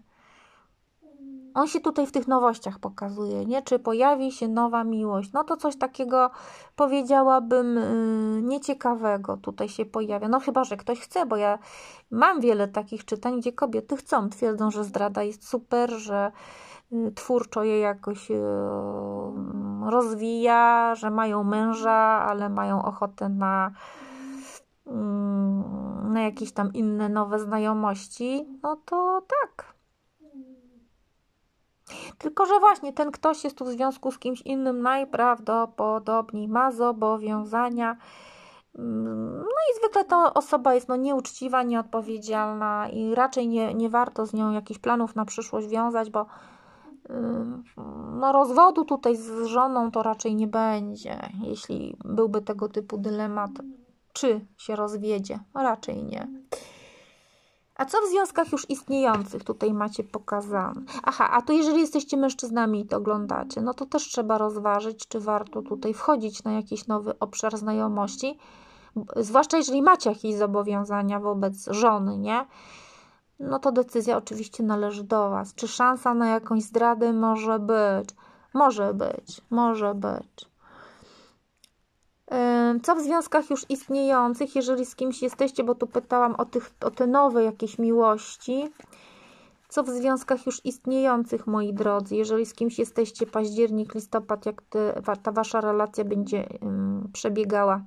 on się tutaj w tych nowościach pokazuje, nie? Czy pojawi się nowa miłość? No to coś takiego powiedziałabym yy, nieciekawego tutaj się pojawia. No chyba, że ktoś chce, bo ja mam wiele takich czytań, gdzie kobiety chcą, twierdzą, że zdrada jest super, że y, twórczo je jakoś y, rozwija, że mają męża, ale mają ochotę na, mm, na jakieś tam inne nowe znajomości, no to tak. Tylko, że właśnie ten ktoś jest tu w związku z kimś innym, najprawdopodobniej ma zobowiązania. Mm, no i zwykle ta osoba jest no, nieuczciwa, nieodpowiedzialna i raczej nie, nie warto z nią jakichś planów na przyszłość wiązać, bo mm, no, rozwodu tutaj z żoną to raczej nie będzie, jeśli byłby tego typu dylemat, czy się rozwiedzie. Raczej nie. A co w związkach już istniejących? Tutaj macie pokazane. Aha, a tu jeżeli jesteście mężczyznami i to oglądacie, no to też trzeba rozważyć, czy warto tutaj wchodzić na jakiś nowy obszar znajomości, zwłaszcza jeżeli macie jakieś zobowiązania wobec żony, nie? No to decyzja oczywiście należy do Was. Czy szansa na jakąś zdradę może być? Może być, może być. Co w związkach już istniejących, jeżeli z kimś jesteście, bo tu pytałam o, tych, o te nowe jakieś miłości. Co w związkach już istniejących, moi drodzy, jeżeli z kimś jesteście, październik, listopad, jak te, ta wasza relacja będzie um, przebiegała?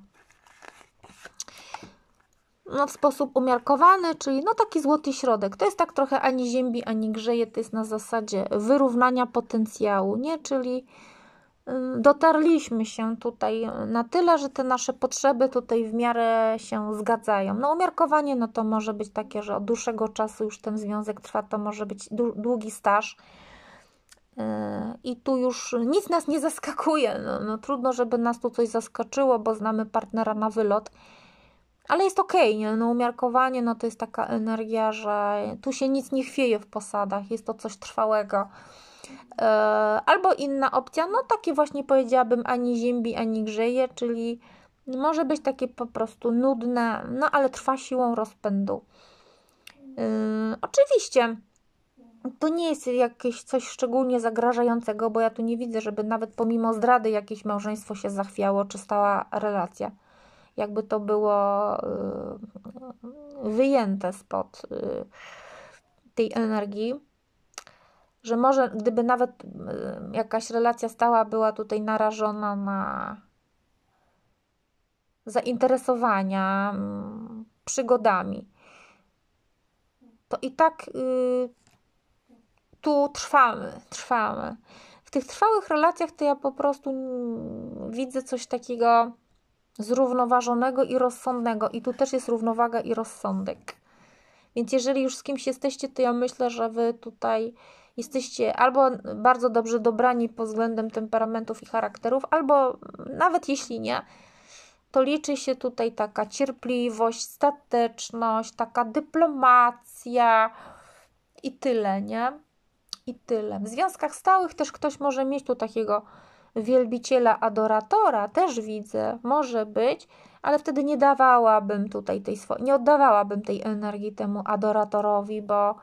No, w sposób umiarkowany, czyli no taki złoty środek. To jest tak trochę ani ziemi, ani grzeje, to jest na zasadzie wyrównania potencjału, nie? Czyli dotarliśmy się tutaj na tyle, że te nasze potrzeby tutaj w miarę się zgadzają. No umiarkowanie, no to może być takie, że od dłuższego czasu już ten związek trwa, to może być długi staż. E, I tu już nic nas nie zaskakuje. No, no trudno, żeby nas tu coś zaskoczyło, bo znamy partnera na wylot. Ale jest okej, okay, nie? no umiarkowanie, no to jest taka energia, że tu się nic nie chwieje w posadach, jest to coś trwałego. E, albo inna opcja, no takie właśnie powiedziałabym ani ziembi, ani grzeje, czyli może być takie po prostu nudne, no ale trwa siłą rozpędu. E, oczywiście to nie jest jakieś coś szczególnie zagrażającego, bo ja tu nie widzę, żeby nawet pomimo zdrady jakieś małżeństwo się zachwiało, czy stała relacja. Jakby to było e, wyjęte spod tej energii że może gdyby nawet y, jakaś relacja stała była tutaj narażona na zainteresowania mm, przygodami, to i tak y, tu trwamy, trwamy. W tych trwałych relacjach to ja po prostu mm, widzę coś takiego zrównoważonego i rozsądnego, i tu też jest równowaga i rozsądek. Więc jeżeli już z kimś jesteście, to ja myślę, że wy tutaj jesteście albo bardzo dobrze dobrani pod względem temperamentów i charakterów, albo nawet jeśli nie, to liczy się tutaj taka cierpliwość, stateczność, taka dyplomacja i tyle, nie? I tyle. W związkach stałych też ktoś może mieć tu takiego wielbiciela, adoratora, też widzę, może być, ale wtedy nie dawałabym tutaj tej swojej, nie oddawałabym tej energii temu adoratorowi, bo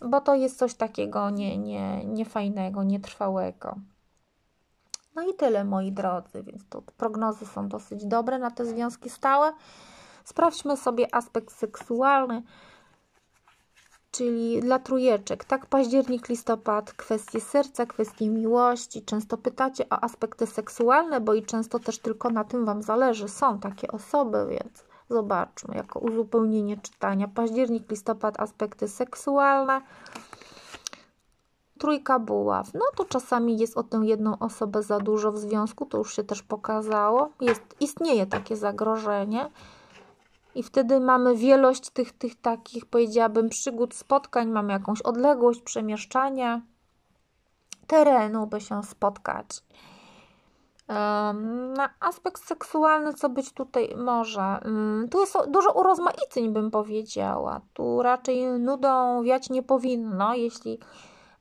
bo to jest coś takiego nie, nie, niefajnego, nietrwałego. No i tyle, moi drodzy, więc to prognozy są dosyć dobre na te związki stałe. Sprawdźmy sobie aspekt seksualny, czyli dla trójeczek, tak, październik, listopad, kwestie serca, kwestie miłości. Często pytacie o aspekty seksualne, bo i często też tylko na tym Wam zależy. Są takie osoby, więc Zobaczmy, jako uzupełnienie czytania. Październik, listopad, aspekty seksualne. Trójka buław. No to czasami jest o tę jedną osobę za dużo w związku, to już się też pokazało. Jest, istnieje takie zagrożenie. I wtedy mamy wielość tych, tych takich, powiedziałabym, przygód, spotkań, mamy jakąś odległość, przemieszczanie terenu, by się spotkać. Na aspekt seksualny, co być tutaj może? Mm, tu jest dużo urozmaiceń, bym powiedziała. Tu raczej nudą wiać nie powinno, jeśli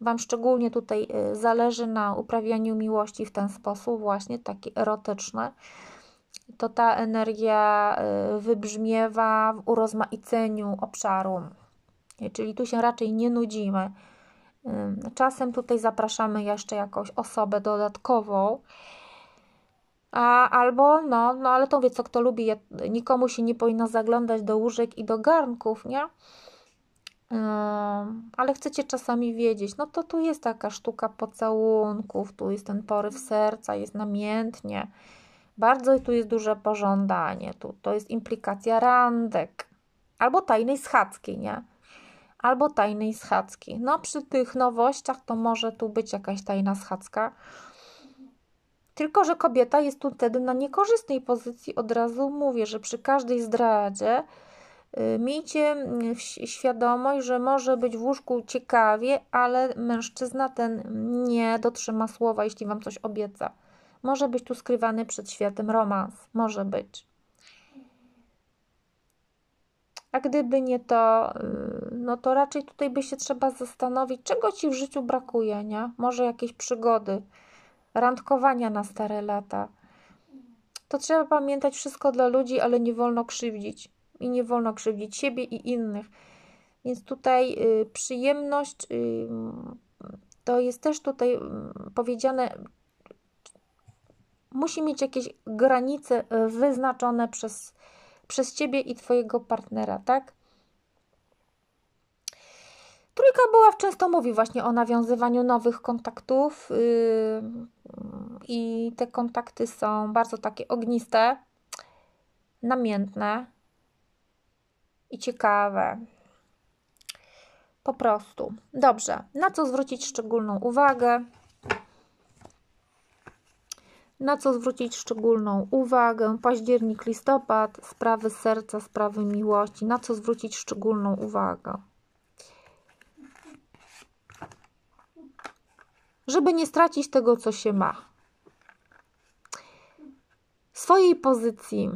Wam szczególnie tutaj y, zależy na uprawianiu miłości w ten sposób, właśnie taki erotyczny, to ta energia y, wybrzmiewa w urozmaiceniu obszaru. Czyli tu się raczej nie nudzimy. Czasem tutaj zapraszamy jeszcze jakąś osobę dodatkową a, albo no, no ale to wie, co kto lubi, ja, nikomu się nie powinno zaglądać do łóżek i do garnków, nie? Yy, ale chcecie czasami wiedzieć, no to tu jest taka sztuka pocałunków, tu jest ten poryw serca, jest namiętnie, bardzo tu jest duże pożądanie, tu, to jest implikacja randek, albo tajnej schadzki, nie? Albo tajnej schadzki. No przy tych nowościach to może tu być jakaś tajna schadzka, tylko, że kobieta jest tu wtedy na niekorzystnej pozycji. Od razu mówię, że przy każdej zdradzie y, miejcie y, świadomość, że może być w łóżku ciekawie, ale mężczyzna ten nie dotrzyma słowa, jeśli wam coś obieca. Może być tu skrywany przed światem romans. Może być. A gdyby nie to, y, no to raczej tutaj by się trzeba zastanowić, czego ci w życiu brakuje, nie? Może jakieś przygody randkowania na stare lata. To trzeba pamiętać wszystko dla ludzi, ale nie wolno krzywdzić. I nie wolno krzywdzić siebie i innych. Więc tutaj y, przyjemność y, to jest też tutaj y, powiedziane, musi mieć jakieś granice y, wyznaczone przez, przez ciebie i twojego partnera, tak? Trójka była w mówi właśnie o nawiązywaniu nowych kontaktów yy, i te kontakty są bardzo takie ogniste, namiętne i ciekawe. Po prostu. Dobrze, na co zwrócić szczególną uwagę? Na co zwrócić szczególną uwagę? Październik, listopad, sprawy serca, sprawy miłości. Na co zwrócić szczególną uwagę? żeby nie stracić tego, co się ma. Swojej pozycji,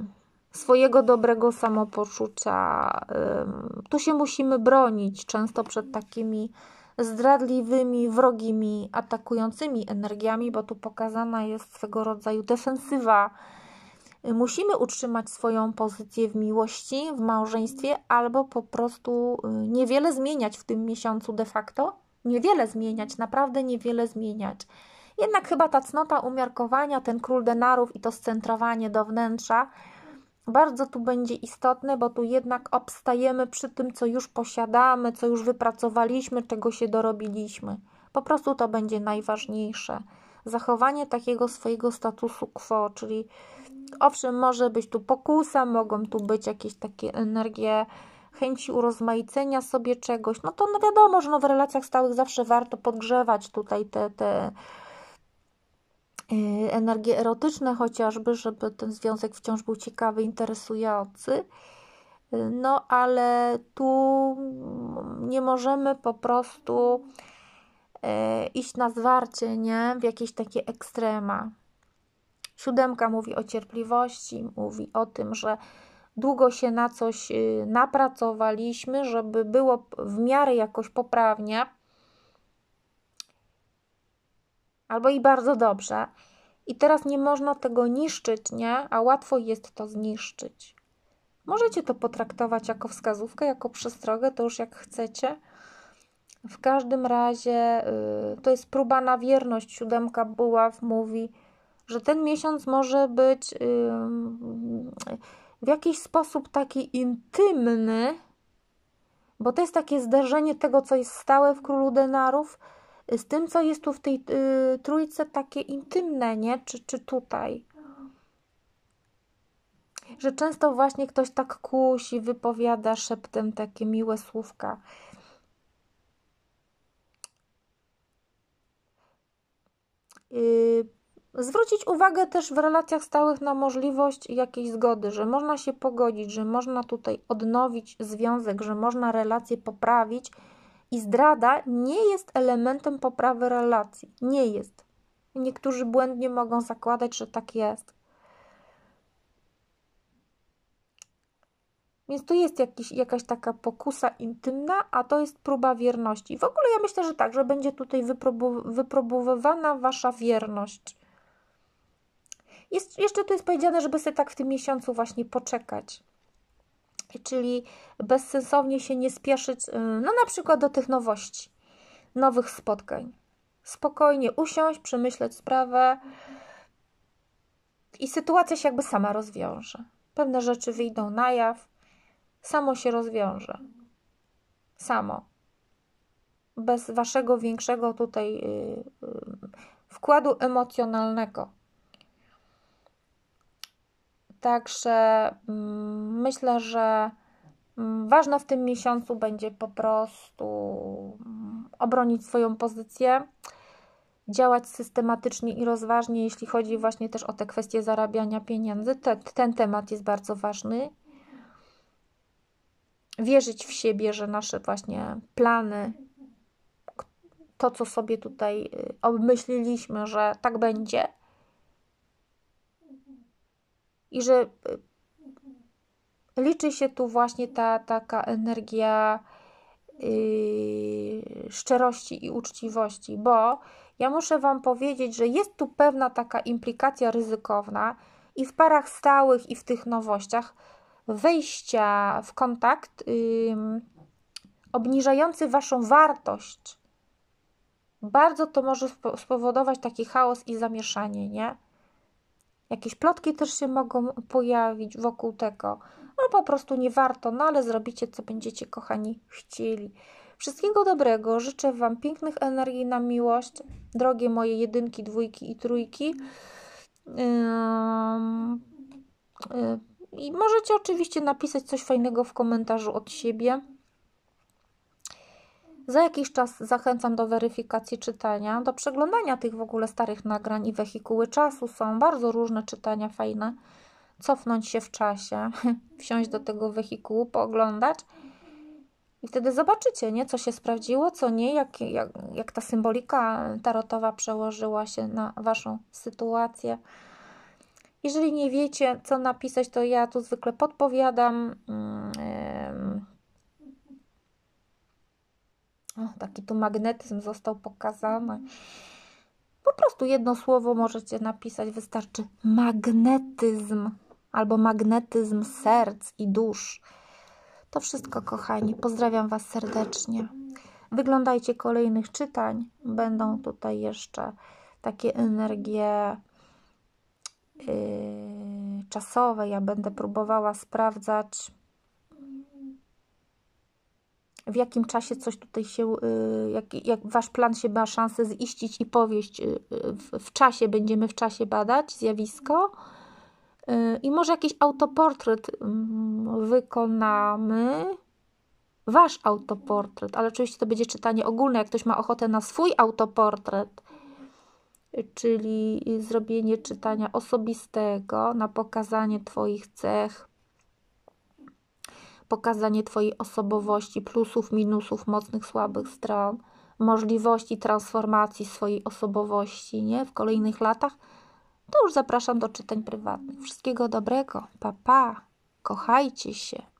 swojego dobrego samopoczucia. Tu się musimy bronić często przed takimi zdradliwymi, wrogimi, atakującymi energiami, bo tu pokazana jest swego rodzaju defensywa. Musimy utrzymać swoją pozycję w miłości, w małżeństwie, albo po prostu y, niewiele zmieniać w tym miesiącu de facto, niewiele zmieniać, naprawdę niewiele zmieniać. Jednak chyba ta cnota umiarkowania, ten król denarów i to scentrowanie do wnętrza bardzo tu będzie istotne, bo tu jednak obstajemy przy tym, co już posiadamy, co już wypracowaliśmy, czego się dorobiliśmy. Po prostu to będzie najważniejsze. Zachowanie takiego swojego statusu quo, czyli owszem, może być tu pokusa, mogą tu być jakieś takie energie chęci urozmaicenia sobie czegoś, no to no wiadomo, że no w relacjach stałych zawsze warto podgrzewać tutaj te, te y, energie erotyczne chociażby, żeby ten związek wciąż był ciekawy, interesujący. No ale tu nie możemy po prostu y, iść na zwarcie, nie? W jakieś takie ekstrema. Siódemka mówi o cierpliwości, mówi o tym, że długo się na coś y, napracowaliśmy, żeby było w miarę jakoś poprawnie, albo i bardzo dobrze. I teraz nie można tego niszczyć, nie? A łatwo jest to zniszczyć. Możecie to potraktować jako wskazówkę, jako przestrogę, to już jak chcecie. W każdym razie yy, to jest próba na wierność. Siódemka Buław mówi, że ten miesiąc może być. Yy, w jakiś sposób taki intymny, bo to jest takie zderzenie tego, co jest stałe w królu denarów, z tym, co jest tu w tej y, trójce takie intymne, nie? Czy, czy tutaj? Że często właśnie ktoś tak kusi, wypowiada szeptem takie miłe słówka. Yy, Zwrócić uwagę też w relacjach stałych na możliwość jakiejś zgody, że można się pogodzić, że można tutaj odnowić związek, że można relacje poprawić i zdrada nie jest elementem poprawy relacji. Nie jest. Niektórzy błędnie mogą zakładać, że tak jest. Więc tu jest jakiś, jakaś taka pokusa intymna, a to jest próba wierności. W ogóle ja myślę, że tak, że będzie tutaj wyprobu, wyprobowywana wasza wierność. Jest, jeszcze tu jest powiedziane, żeby sobie tak w tym miesiącu właśnie poczekać. Czyli bezsensownie się nie spieszyć, y, no na przykład do tych nowości, nowych spotkań. Spokojnie usiąść, przemyśleć sprawę i sytuacja się jakby sama rozwiąże. Pewne rzeczy wyjdą na jaw, samo się rozwiąże. Samo. Bez waszego większego tutaj yy, yy, wkładu emocjonalnego. Także mm, myślę, że mm, ważne w tym miesiącu będzie po prostu mm, obronić swoją pozycję, działać systematycznie i rozważnie, jeśli chodzi właśnie też o te kwestie zarabiania pieniędzy. Ten, ten temat jest bardzo ważny. Wierzyć w siebie, że nasze właśnie plany, to co sobie tutaj y, obmyśliliśmy, że tak będzie, i że y, liczy się tu właśnie ta taka energia yy, szczerości i uczciwości, bo ja muszę Wam powiedzieć, że jest tu pewna taka implikacja ryzykowna i w parach stałych, i w tych nowościach wejścia w kontakt yy, obniżający Waszą wartość. Bardzo to może spowodować taki chaos i zamieszanie, nie? Jakieś plotki też się mogą pojawić wokół tego, ale no, po prostu nie warto, no ale zrobicie co będziecie, kochani, chcieli. Wszystkiego dobrego, życzę Wam pięknych energii na miłość, drogie moje jedynki, dwójki i trójki. Y, I możecie oczywiście napisać coś fajnego w komentarzu od siebie. Za jakiś czas zachęcam do weryfikacji czytania, do przeglądania tych w ogóle starych nagrań i wehikuły czasu. Są bardzo różne czytania, fajne. Cofnąć się w czasie, wsiąść do tego wehikułu, pooglądać. I wtedy zobaczycie, nie, co się sprawdziło, co nie, jak, jak, jak ta symbolika tarotowa przełożyła się na Waszą sytuację. Jeżeli nie wiecie, co napisać, to ja tu zwykle podpowiadam. Yy, o, taki tu magnetyzm został pokazany. Po prostu jedno słowo możecie napisać, wystarczy magnetyzm albo magnetyzm serc i dusz. To wszystko, kochani. Pozdrawiam Was serdecznie. Wyglądajcie kolejnych czytań. Będą tutaj jeszcze takie energie yy, czasowe. Ja będę próbowała sprawdzać w jakim czasie coś tutaj się, y, jak, jak wasz plan się ma szansę ziścić i powieść y, w, w czasie, będziemy w czasie badać zjawisko. Y, I może jakiś autoportret mm, wykonamy, wasz autoportret, ale oczywiście to będzie czytanie ogólne, jak ktoś ma ochotę na swój autoportret, czyli zrobienie czytania osobistego na pokazanie Twoich cech, pokazanie Twojej osobowości, plusów, minusów, mocnych, słabych stron, możliwości transformacji swojej osobowości nie? w kolejnych latach, to już zapraszam do czytań prywatnych. Wszystkiego dobrego, papa, pa. kochajcie się.